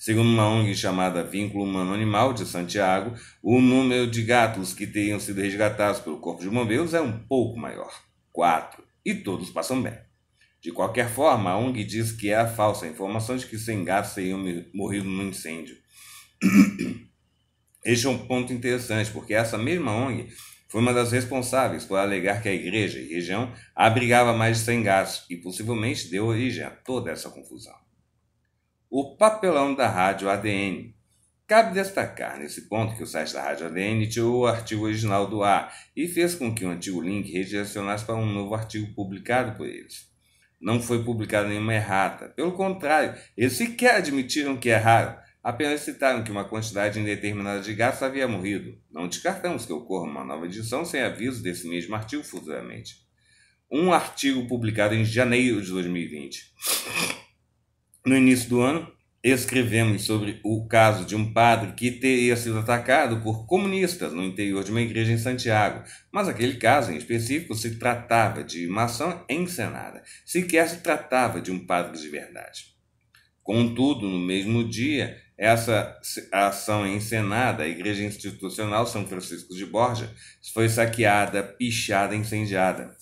Segundo uma ONG chamada Vínculo Humano Animal de Santiago, o número de gatos que teriam sido resgatados pelo Corpo de Bombeiros é um pouco maior quatro e todos passam bem. De qualquer forma, a ONG diz que é a falsa informação de que 100 gatos teriam morrido no incêndio. Este é um ponto interessante, porque essa mesma ONG foi uma das responsáveis por alegar que a igreja e região abrigava mais de 100 gatos e possivelmente deu origem a toda essa confusão o papelão da rádio ADN. Cabe destacar nesse ponto que o site da Rádio ADN tirou o artigo original do ar e fez com que o um antigo link redirecionasse para um novo artigo publicado por eles. Não foi publicada nenhuma errata, pelo contrário, eles sequer admitiram que erraram, apenas citaram que uma quantidade indeterminada de gás havia morrido. Não descartamos que ocorra uma nova edição sem aviso desse mesmo artigo futuramente. Um artigo publicado em janeiro de 2020. No início do ano, escrevemos sobre o caso de um padre que teria sido atacado por comunistas no interior de uma igreja em Santiago, mas aquele caso em específico se tratava de uma ação encenada, sequer se tratava de um padre de verdade. Contudo, no mesmo dia, essa ação encenada, a Igreja Institucional São Francisco de Borja, foi saqueada, pichada, incendiada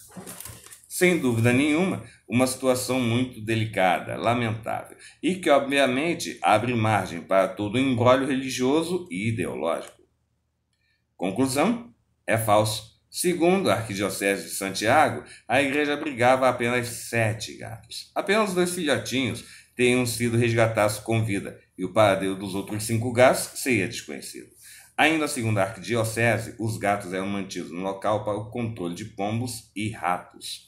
sem dúvida nenhuma, uma situação muito delicada, lamentável, e que, obviamente, abre margem para todo o embrólio religioso e ideológico. Conclusão? É falso. Segundo a Arquidiocese de Santiago, a igreja abrigava apenas sete gatos. Apenas dois filhotinhos tenham sido resgatados com vida, e o paradeiro dos outros cinco gatos seria desconhecido. Ainda segundo a arquidiocese, os gatos eram mantidos no local para o controle de pombos e ratos.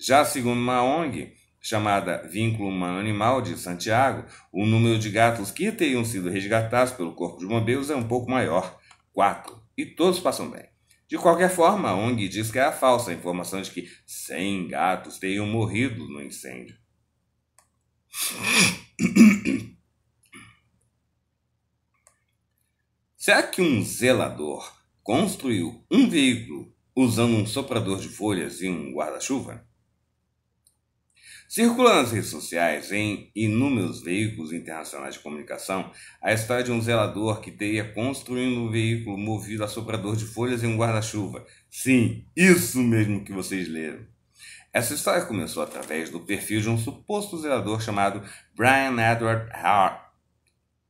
Já segundo uma ONG, chamada Vínculo Humano Animal de Santiago, o número de gatos que teriam sido resgatados pelo Corpo de Bombeiros é um pouco maior, quatro, e todos passam bem. De qualquer forma, a ONG diz que é a falsa a informação de que 100 gatos teriam morrido no incêndio. Será que um zelador construiu um veículo usando um soprador de folhas e um guarda-chuva? circulando nas redes sociais, em inúmeros veículos internacionais de comunicação, a história de um zelador que teria construindo um veículo movido a soprador de folhas e um guarda-chuva. Sim, isso mesmo que vocês leram. Essa história começou através do perfil de um suposto zelador chamado Brian Edward Hart.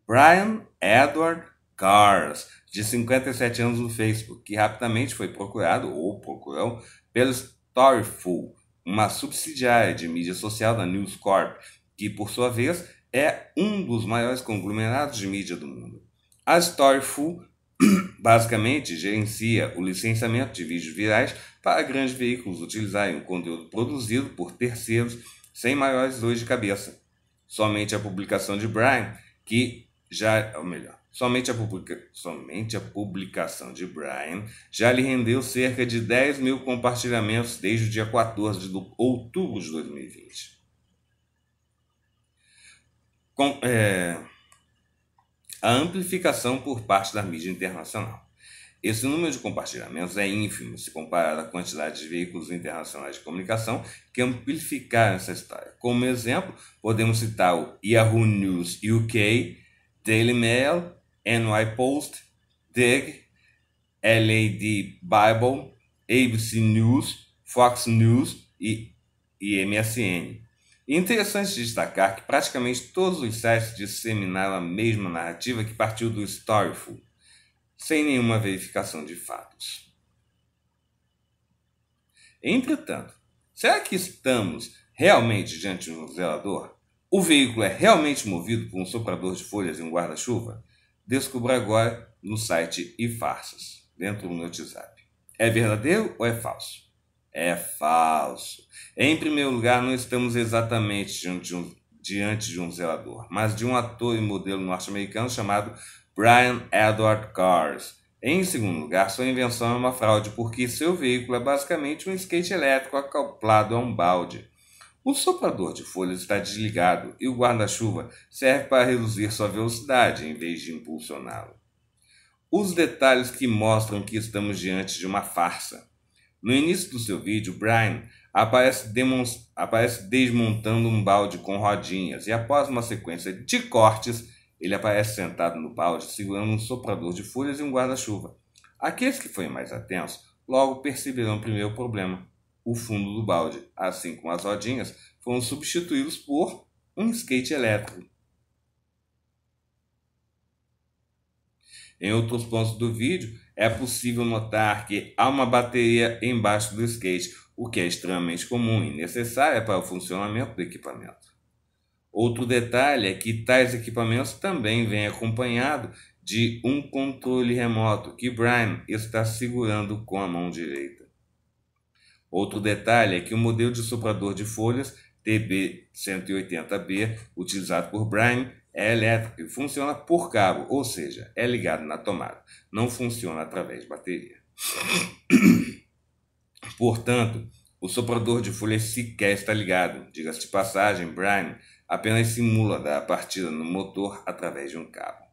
Brian Edward Cars, de 57 anos no Facebook, que rapidamente foi procurado, ou procurou, pelo Storyful, uma subsidiária de mídia social da News Corp, que, por sua vez, é um dos maiores conglomerados de mídia do mundo. A Storyful basicamente gerencia o licenciamento de vídeos virais para grandes veículos utilizarem o conteúdo produzido por terceiros sem maiores dores de cabeça. Somente a publicação de Brian, que já, é ou melhor, Somente a, publica... Somente a publicação de Brian já lhe rendeu cerca de 10 mil compartilhamentos desde o dia 14 de outubro de 2020. Com, é... A amplificação por parte da mídia internacional. Esse número de compartilhamentos é ínfimo se comparado à quantidade de veículos internacionais de comunicação que amplificaram essa história. Como exemplo, podemos citar o Yahoo News UK, Daily Mail NY Post, Dig, LAD Bible, ABC News, Fox News e, e MSN. interessante destacar que praticamente todos os sites disseminaram a mesma narrativa que partiu do Storyful, sem nenhuma verificação de fatos. Entretanto, será que estamos realmente diante de um zelador? O veículo é realmente movido por um soprador de folhas e um guarda-chuva? Descubra agora no site e farsas, dentro do meu WhatsApp. É verdadeiro ou é falso? É falso. Em primeiro lugar, não estamos exatamente diante de um, diante de um zelador, mas de um ator e modelo norte-americano chamado Brian Edward Cars. Em segundo lugar, sua invenção é uma fraude, porque seu veículo é basicamente um skate elétrico acoplado a um balde. O soprador de folhas está desligado e o guarda-chuva serve para reduzir sua velocidade em vez de impulsioná-lo. Os detalhes que mostram que estamos diante de uma farsa. No início do seu vídeo, Brian aparece, aparece desmontando um balde com rodinhas e, após uma sequência de cortes, ele aparece sentado no balde segurando um soprador de folhas e um guarda-chuva. Aqueles que foram mais atentos logo perceberam o primeiro problema. O fundo do balde, assim como as rodinhas, foram substituídos por um skate elétrico. Em outros pontos do vídeo, é possível notar que há uma bateria embaixo do skate, o que é extremamente comum e necessária para o funcionamento do equipamento. Outro detalhe é que tais equipamentos também vêm acompanhado de um controle remoto que Brian está segurando com a mão direita. Outro detalhe é que o modelo de soprador de folhas TB180B, utilizado por Brian, é elétrico e funciona por cabo, ou seja, é ligado na tomada. Não funciona através de bateria. Portanto, o soprador de folhas sequer está ligado. Diga-se de passagem, Brian apenas simula dar a partida no motor através de um cabo.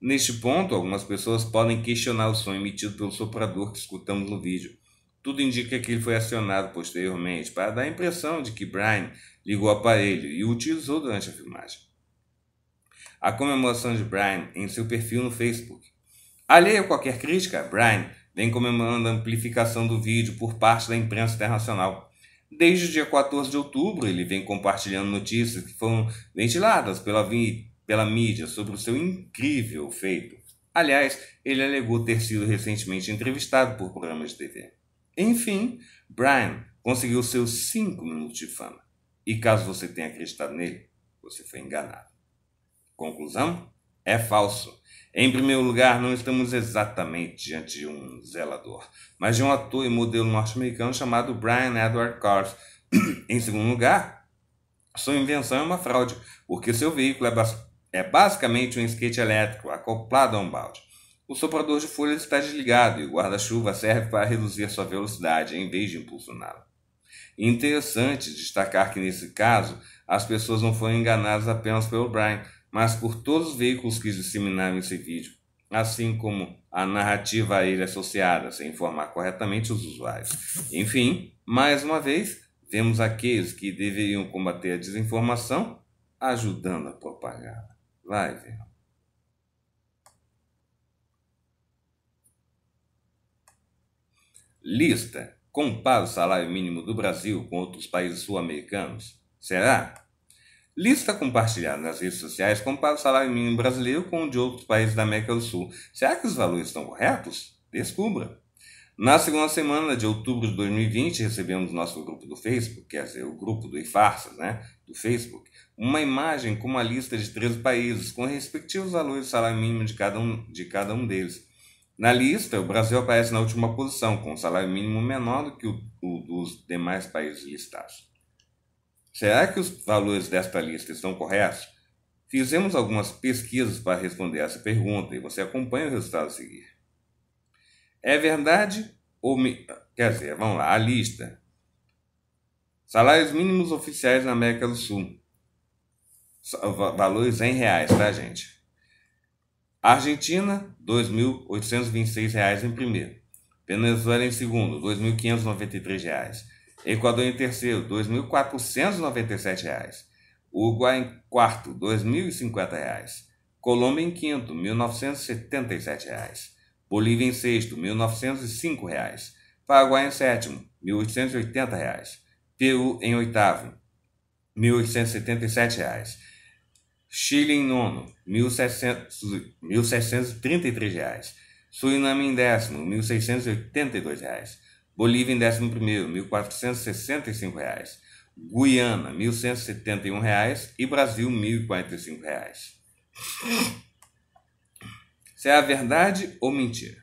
Neste ponto, algumas pessoas podem questionar o som emitido pelo soprador que escutamos no vídeo. Tudo indica que ele foi acionado posteriormente para dar a impressão de que Brian ligou o aparelho e o utilizou durante a filmagem. A comemoração de Brian em seu perfil no Facebook. alheia a qualquer crítica, Brian vem comemorando a amplificação do vídeo por parte da imprensa internacional. Desde o dia 14 de outubro, ele vem compartilhando notícias que foram ventiladas pela pela mídia sobre o seu incrível feito. Aliás, ele alegou ter sido recentemente entrevistado por programas de TV. Enfim, Brian conseguiu seus cinco minutos de fama. E caso você tenha acreditado nele, você foi enganado. Conclusão? É falso. Em primeiro lugar, não estamos exatamente diante de um zelador, mas de um ator e modelo norte-americano chamado Brian Edward Cars. em segundo lugar, sua invenção é uma fraude, porque seu veículo é é basicamente um skate elétrico acoplado a um balde. O soprador de folhas está desligado e o guarda-chuva serve para reduzir sua velocidade em vez de impulsioná-la. Interessante destacar que nesse caso as pessoas não foram enganadas apenas pelo Brian, mas por todos os veículos que disseminaram esse vídeo, assim como a narrativa a ele associada, sem informar corretamente os usuários. Enfim, mais uma vez, vemos aqueles que deveriam combater a desinformação ajudando a propagá-la. Vai, Lista. Compara o salário mínimo do Brasil com outros países sul-americanos. Será? Lista compartilhada nas redes sociais compara o salário mínimo brasileiro com o de outros países da América do Sul. Será que os valores estão corretos? Descubra! Na segunda semana de outubro de 2020, recebemos nosso grupo do Facebook, quer dizer, o grupo do IFARSA, né, do Facebook, uma imagem com uma lista de 13 países, com respectivos valores e salário mínimo de cada, um, de cada um deles. Na lista, o Brasil aparece na última posição, com um salário mínimo menor do que o, o dos demais países listados. Será que os valores desta lista estão corretos? Fizemos algumas pesquisas para responder essa pergunta e você acompanha o resultado a seguir. É verdade ou. Me... Quer dizer, vamos lá, a lista. Salários mínimos oficiais na América do Sul valores em reais, tá, gente? Argentina, R$ 2.826 em primeiro. Venezuela em segundo, R$ 2.593. Equador em terceiro, R$ 2.497. Uruguai em quarto, R$ 2.050. Colômbia em quinto, R$ 1.977. Bolívia em sexto, R$ 1.905. Paraguai em sétimo, R$ 1.880. Peru em oitavo, R$ 1.877. Chile em nono, R$ 1.633. Suriname em décimo, R$ reais; Bolívia em décimo primeiro, R$ reais; Guiana, R$ 1.171. E Brasil, R$ 1.045. Se é a verdade ou mentira.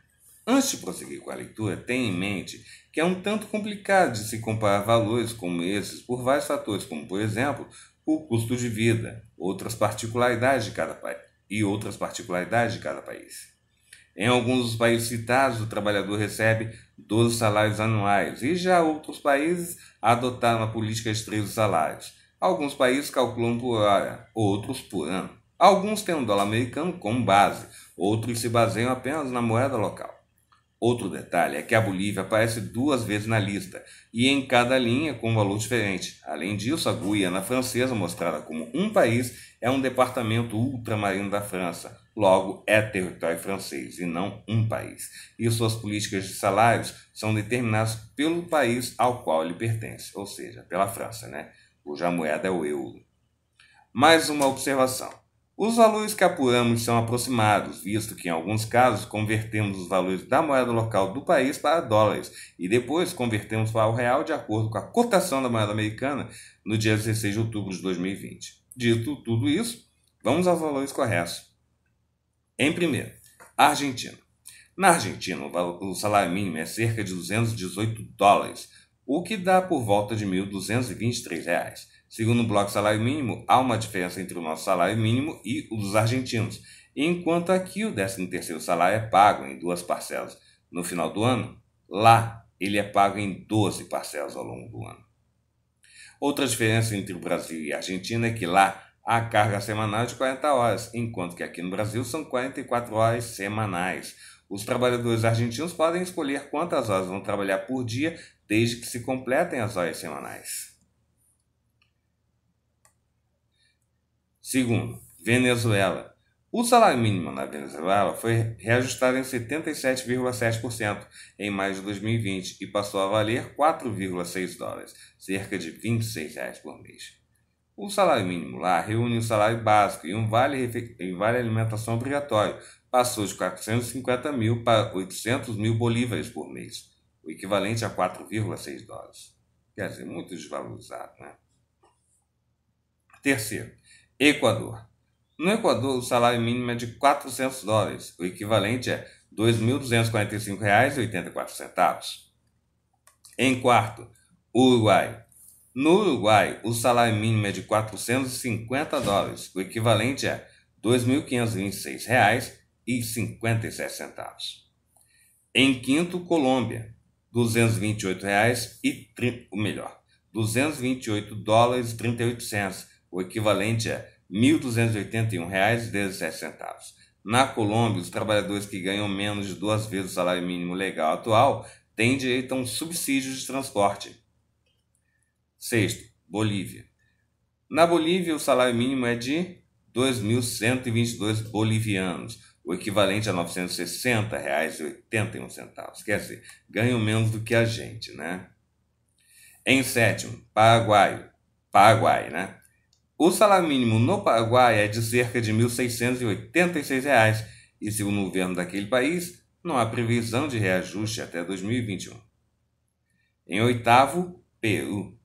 Antes de prosseguir com a leitura, tenha em mente que é um tanto complicado de se comparar valores como esses por vários fatores, como, por exemplo, o custo de vida, outras particularidades de cada país e outras particularidades de cada país. Em alguns dos países citados, o trabalhador recebe 12 salários anuais e já outros países adotaram a política de 13 salários. Alguns países calculam por hora, outros por ano. Alguns têm o um dólar americano como base, outros se baseiam apenas na moeda local. Outro detalhe é que a Bolívia aparece duas vezes na lista, e em cada linha com um valor diferente. Além disso, a Guiana Francesa, mostrada como um país, é um departamento ultramarino da França, logo é território francês e não um país. E suas políticas de salários são determinadas pelo país ao qual ele pertence, ou seja, pela França, né? cuja moeda é o euro. Mais uma observação. Os valores que apuramos são aproximados, visto que em alguns casos convertemos os valores da moeda local do país para dólares e depois convertemos para o real de acordo com a cotação da moeda americana no dia 16 de outubro de 2020. Dito tudo isso, vamos aos valores corretos. Em primeiro, Argentina. Na Argentina, o salário mínimo é cerca de 218 dólares, o que dá por volta de 1.223 reais. Segundo o Bloco Salário Mínimo, há uma diferença entre o nosso salário mínimo e o dos argentinos, enquanto aqui o 13º salário é pago em duas parcelas no final do ano, lá ele é pago em 12 parcelas ao longo do ano. Outra diferença entre o Brasil e a Argentina é que lá a carga semanal é de 40 horas, enquanto que aqui no Brasil são 44 horas semanais. Os trabalhadores argentinos podem escolher quantas horas vão trabalhar por dia, desde que se completem as horas semanais. Segundo, Venezuela. O salário mínimo na Venezuela foi reajustado em 77,7% em maio de 2020 e passou a valer 4,6 dólares, cerca de 26 reais por mês. O salário mínimo lá reúne o um salário básico e um vale, um vale alimentação obrigatório, passou de 450 mil para 800 mil bolívares por mês, o equivalente a 4,6 dólares. Quer dizer, muito desvalorizado, né? Terceiro, Equador. No Equador, o salário mínimo é de 400 dólares, o equivalente a R$ 2.245,84. Em quarto, Uruguai. No Uruguai, o salário mínimo é de 450 dólares, o equivalente a R$ 2.526,57. Em quinto, Colômbia, R$ 228,00 e o melhor, 228 dólares 38 centos, o equivalente a é R$ 1.281,17. Na Colômbia, os trabalhadores que ganham menos de duas vezes o salário mínimo legal atual têm direito a um subsídio de transporte. Sexto, Bolívia. Na Bolívia, o salário mínimo é de 2.122 bolivianos, o equivalente a R$ 960,81. Quer dizer, ganham menos do que a gente, né? Em sétimo, Paraguai. Paraguai, né? O salário mínimo no Paraguai é de cerca de R$ 1.686 e, segundo o governo daquele país, não há previsão de reajuste até 2021. Em oitavo, Peru.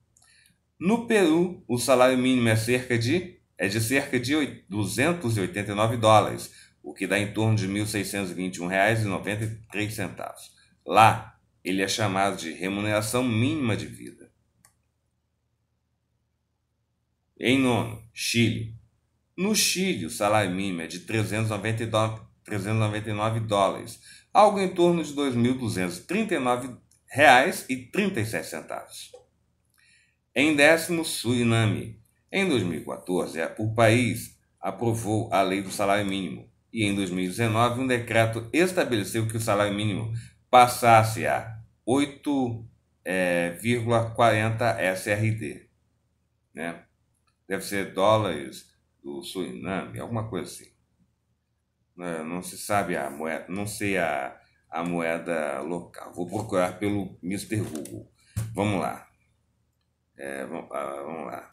No Peru, o salário mínimo é cerca de é de cerca de 289 dólares, o que dá em torno de R$ 1.621,93. Lá, ele é chamado de remuneração mínima de vida. Em nono, Chile. No Chile, o salário mínimo é de 399, 399 dólares, algo em torno de 2.239 reais e 36 centavos. Em décimo, Suriname. Em 2014, é, o país aprovou a lei do salário mínimo e em 2019 um decreto estabeleceu que o salário mínimo passasse a 8,40 é, SRD. Né? deve ser dólares do Suriname, alguma coisa assim. Né, não se sabe a moeda, não sei a, a moeda local. Vou procurar pelo Mr. Google. Vamos lá. É, ah, vamos, lá.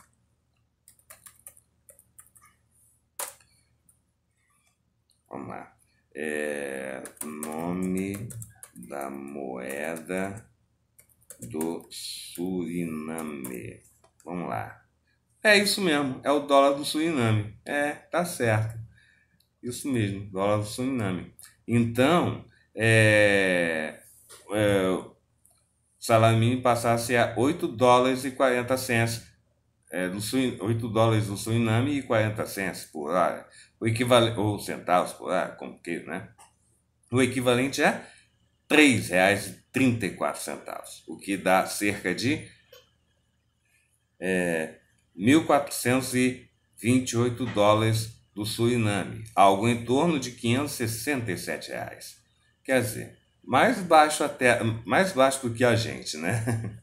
Vamos lá. É, nome da moeda do Suriname. Vamos lá. É isso mesmo, é o dólar do Suriname. É, tá certo. Isso mesmo, dólar do Suriname. Então, é, é, Salamini passasse a 8 dólares e 40 cents, é, no, 8 dólares do Suriname e 40 cents por hora, o equivalente, ou centavos por hora, como que, né? O equivalente é R$ 3,34, o que dá cerca de é, 1.428 dólares do Suriname, algo em torno de 567 reais. Quer dizer, mais baixo até mais baixo do que a gente, né?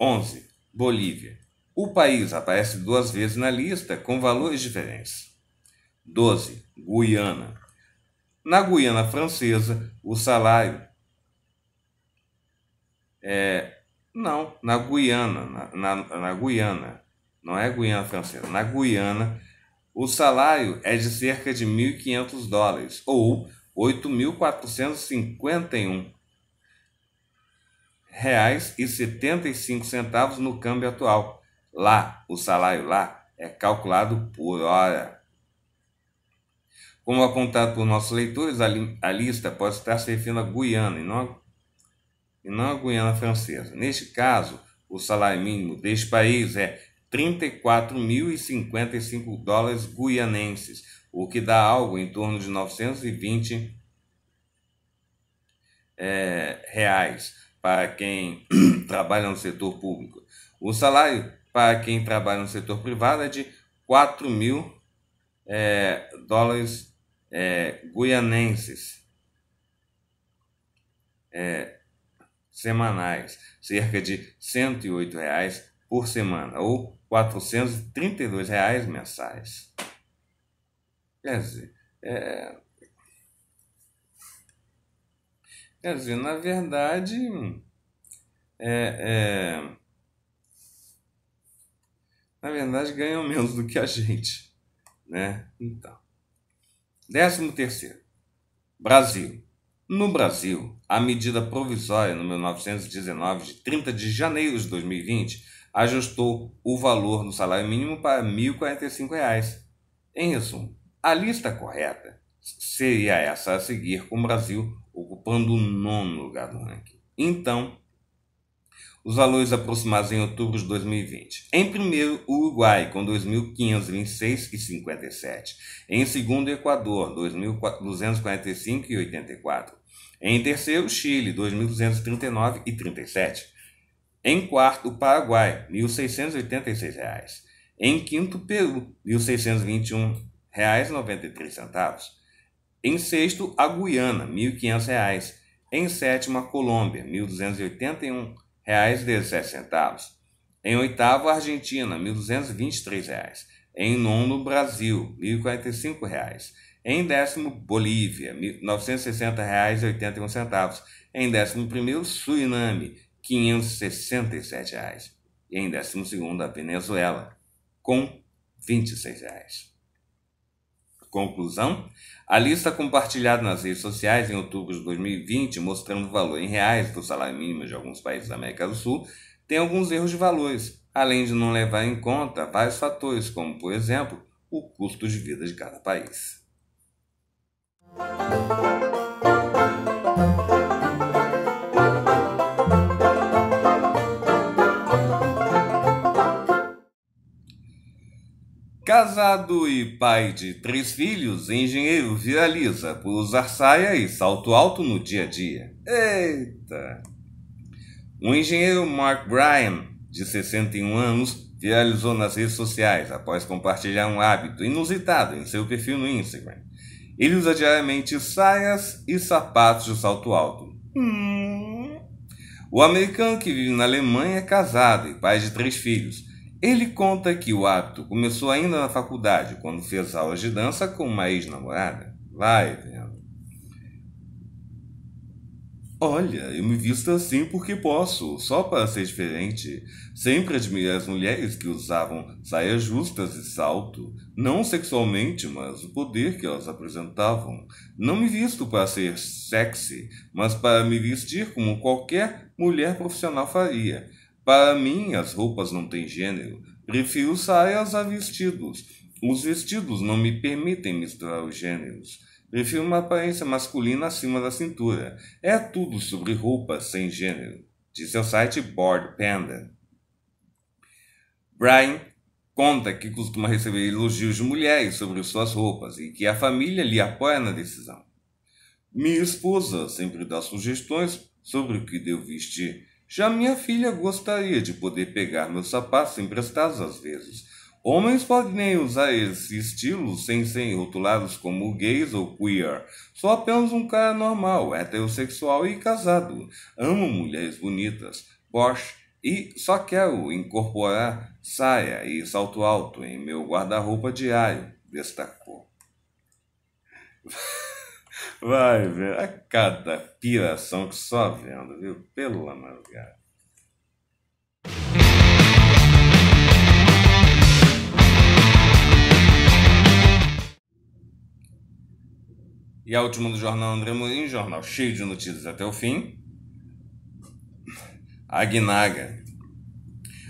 11. Bolívia. O país aparece duas vezes na lista com valores diferentes. 12. Guiana. Na Guiana Francesa, o salário é não, na Guiana, na, na, na Guiana, não é Guiana Francesa, na Guiana, o salário é de cerca de 1.500 dólares, ou 8.451 reais e 75 centavos no câmbio atual. Lá, o salário lá é calculado por hora. Como apontado por nossos leitores, a, li a lista pode estar se referindo à Guiana e não e não a Guiana Francesa. Neste caso, o salário mínimo deste país é 34.055 dólares guianenses, o que dá algo em torno de 920 é, reais para quem trabalha no setor público. O salário para quem trabalha no setor privado é de 4 mil é, dólares é, guianenses. É, semanais, cerca de R$ 108,00 reais por semana ou R$ 432,00 mensais. Quer dizer, é... Quer dizer, na verdade, é, é... na verdade ganham menos do que a gente, né? Então, décimo terceiro, Brasil. No Brasil, a medida provisória número 919 de 30 de janeiro de 2020 ajustou o valor do salário mínimo para R$ 1.045. Em resumo, a lista correta seria essa a seguir, com o Brasil ocupando o nono lugar do ranking. Então, os valores aproximados em outubro de 2020. Em primeiro, Uruguai, com 2.526,57. Em segundo, Equador, 2.245,84. Em terceiro, Chile, 2.239 e Em quarto, Paraguai, R$ 1.686. Em quinto, Peru, R$ 1.621,93. Em sexto, a Guiana, R$ 1.500. Em sétimo, a Colômbia, R$ 1.281,17. Em oitavo, a Argentina, R$ 1.223. Em nono, Brasil, R$ 1.045. Em décimo, Bolívia, R$ 960,81. Em décimo primeiro, Suriname, R$ 567,00. E em décimo segundo, a Venezuela, com R$ 26,00. Conclusão? A lista compartilhada nas redes sociais em outubro de 2020, mostrando o valor em reais do salário mínimo de alguns países da América do Sul, tem alguns erros de valores, além de não levar em conta vários fatores, como, por exemplo, o custo de vida de cada país. Casado e pai de três filhos, engenheiro viraliza por usar saia e salto alto no dia a dia. Eita! O engenheiro Mark Bryan, de 61 anos, viralizou nas redes sociais após compartilhar um hábito inusitado em seu perfil no Instagram. Ele usa diariamente saias e sapatos de salto alto. Hum. O americano que vive na Alemanha é casado e pai de três filhos. Ele conta que o hábito começou ainda na faculdade, quando fez aulas de dança com uma ex-namorada. Vai, Olha, eu me visto assim porque posso, só para ser diferente. Sempre admirei as mulheres que usavam saias justas e salto, não sexualmente, mas o poder que elas apresentavam. Não me visto para ser sexy, mas para me vestir como qualquer mulher profissional faria. Para mim, as roupas não têm gênero. Prefiro saias a vestidos. Os vestidos não me permitem misturar os gêneros prefiro uma aparência masculina acima da cintura. É tudo sobre roupas sem gênero, diz ao site Board Panda. Brian conta que costuma receber elogios de mulheres sobre suas roupas e que a família lhe apoia na decisão. Minha esposa sempre dá sugestões sobre o que devo vestir. Já minha filha gostaria de poder pegar meus sapatos emprestados às vezes, Homens podem usar esse estilo sem serem rotulados como gays ou queer. Sou apenas um cara normal, heterossexual e casado. Amo mulheres bonitas, Porsche e só quero incorporar saia e salto alto em meu guarda-roupa diário, destacou. Vai, ver a cada piração que só vendo, viu? Pelo amor de Deus. e a é última do jornal André Mourinho, jornal cheio de notícias até o fim. Agnaga.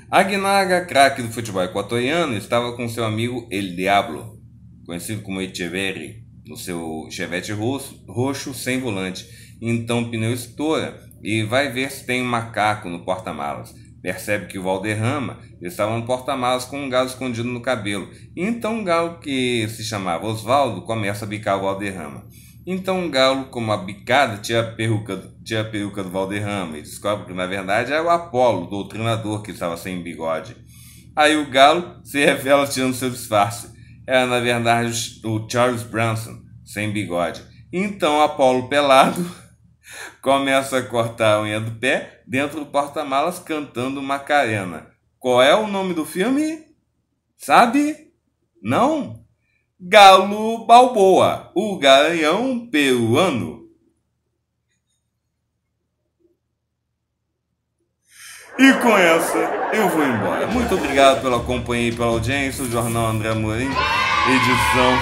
Agnaga, craque do futebol equatoriano, estava com seu amigo El Diablo, conhecido como Echeverri, no seu chevette roxo, roxo sem volante. Então o pneu estoura e vai ver se tem um macaco no porta-malas. Percebe que o Valderrama estava no porta-malas com um galo escondido no cabelo. Então um galo que se chamava Osvaldo começa a bicar o Valderrama. Então um galo com uma bicada tira a peruca, a peruca do Valderrama e descobre que na verdade é o Apolo, o doutrinador, que estava sem bigode. Aí o galo se revela tirando seu disfarce. Era é, na verdade o Charles Branson, sem bigode. Então Apolo pelado começa a cortar a unha do pé dentro do porta-malas cantando Macarena. Qual é o nome do filme? Sabe? Não? Galo Balboa, o garanhão peruano. E com essa, eu vou embora. Muito obrigado pela companhia e pela audiência. O Jornal André Morim, edição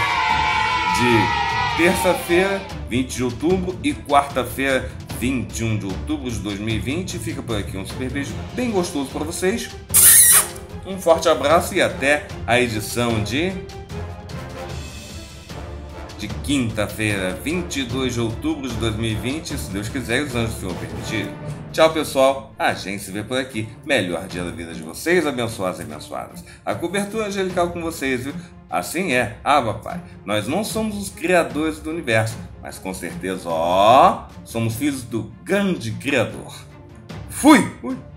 de terça-feira, 20 de outubro, e quarta-feira, 21 de outubro de 2020. Fica por aqui um super beijo bem gostoso para vocês. Um forte abraço e até a edição de de quinta-feira, 22 de outubro de 2020, se Deus quiser e os anjos do Senhor permitirem. Tchau, pessoal. A gente se vê por aqui. Melhor dia da vida de vocês, abençoados e abençoadas. A cobertura angelical com vocês, viu? Assim é, Ah, Pai. Nós não somos os criadores do universo, mas com certeza, ó, somos filhos do grande Criador. Fui! Fui!